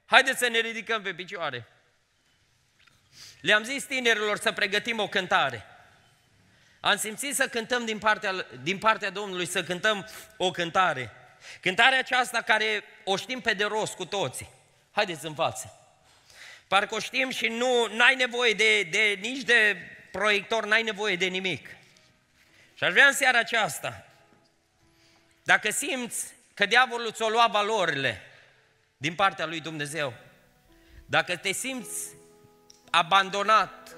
Haideți să ne ridicăm pe picioare. Le-am zis tinerilor să pregătim o cântare. Am simțit să cântăm din partea, din partea Domnului, să cântăm o cântare. Cântarea aceasta care o știm pe de rost cu toții. Haideți în față. Parcă o știm și nu ai nevoie de, de nici de proiector, n-ai nevoie de nimic. Și aș vrea în seara aceasta dacă simți că diavolul ți-o lua valorile din partea lui Dumnezeu, dacă te simți abandonat,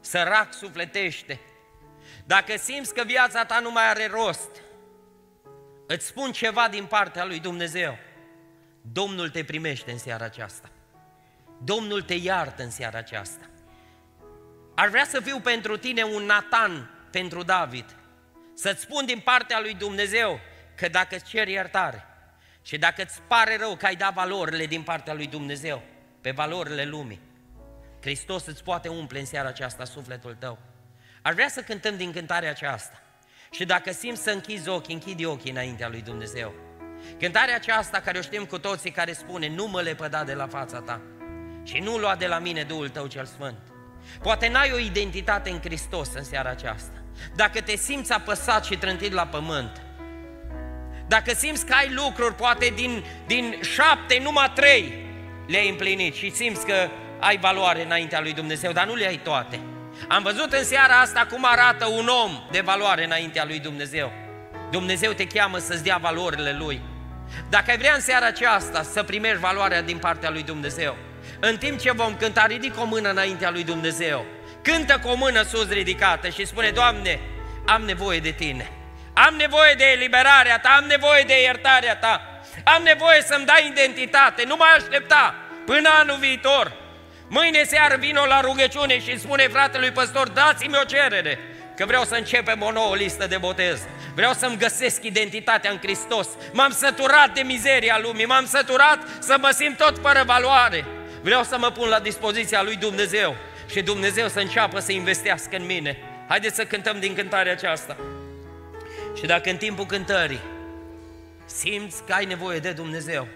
sărac sufletește, dacă simți că viața ta nu mai are rost, îți spun ceva din partea lui Dumnezeu. Domnul te primește în seara aceasta. Domnul te iartă în seara aceasta. Ar vrea să fiu pentru tine un Nathan pentru David. Să-ți spun din partea lui Dumnezeu, că dacă îți ceri iertare și dacă îți pare rău că ai dat valorile din partea lui Dumnezeu, pe valorile lumii, Hristos îți poate umple în seara aceasta sufletul tău. Aș vrea să cântăm din cântarea aceasta. Și dacă simți să închizi ochii, închidi ochii înaintea lui Dumnezeu. Cântarea aceasta care o știm cu toții, care spune, nu mă lepăda de la fața ta și nu lua de la mine Duhul tău cel sfânt. Poate n-ai o identitate în Hristos în seara aceasta. Dacă te simți apăsat și trântit la pământ, dacă simți că ai lucruri, poate din, din șapte, numai trei le-ai împlinit și simți că ai valoare înaintea lui Dumnezeu, dar nu le ai toate. Am văzut în seara asta cum arată un om de valoare înaintea lui Dumnezeu. Dumnezeu te cheamă să-ți dea valorile lui. Dacă ai vrea în seara aceasta să primești valoarea din partea lui Dumnezeu, în timp ce vom cânta, ridic o mână înaintea lui Dumnezeu. Cântă cu o mână sus ridicată și spune, Doamne, am nevoie de Tine. Am nevoie de eliberarea ta, am nevoie de iertarea ta, am nevoie să-mi dai identitate, nu mai aștepta până anul viitor. Mâine seară vino la rugăciune și spune fratelui păstor, dați-mi o cerere, că vreau să începem o nouă listă de botez. Vreau să-mi găsesc identitatea în Hristos. M-am săturat de mizeria lumii, m-am săturat să mă simt tot fără valoare. Vreau să mă pun la dispoziția lui Dumnezeu și Dumnezeu să înceapă să investească în mine. Haideți să cântăm din cântarea aceasta. Și dacă în timpul cântării simți că ai nevoie de Dumnezeu,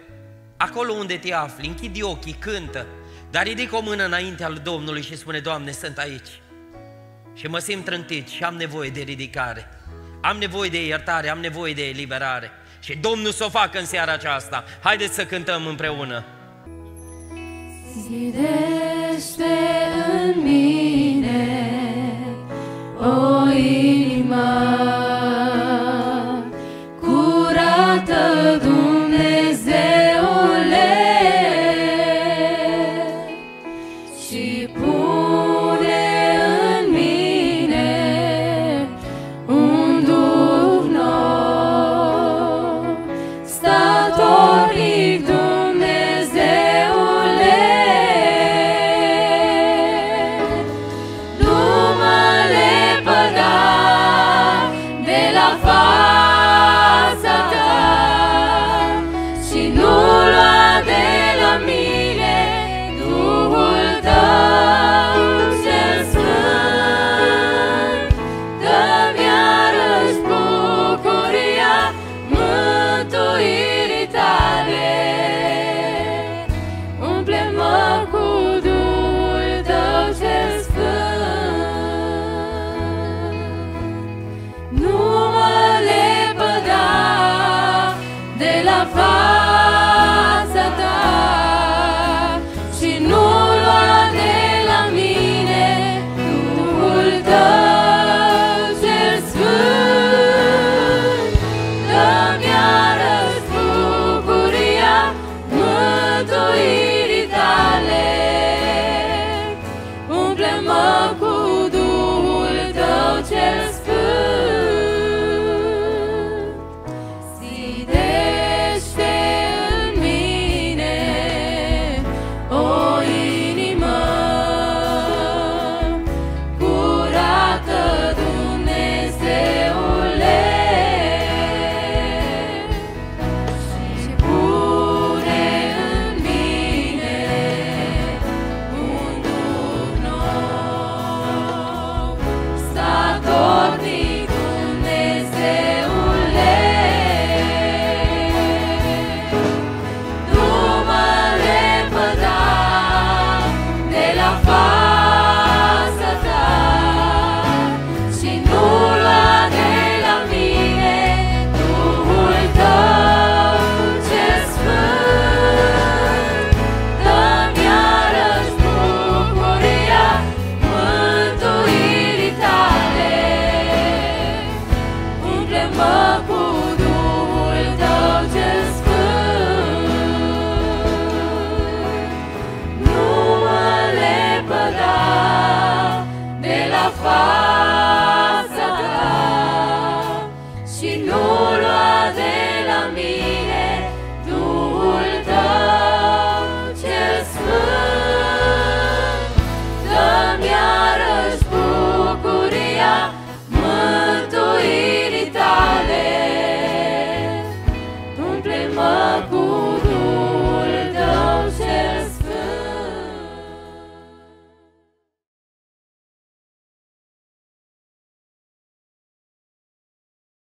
acolo unde te afli, închidi ochii, cântă, dar ridic o mână înaintea lui Domnului și spune, Doamne, sunt aici și mă simt trântit și am nevoie de ridicare, am nevoie de iertare, am nevoie de eliberare. Și Domnul să o facă în seara aceasta. Haideți să cântăm împreună. Zidește în mine o inimă to i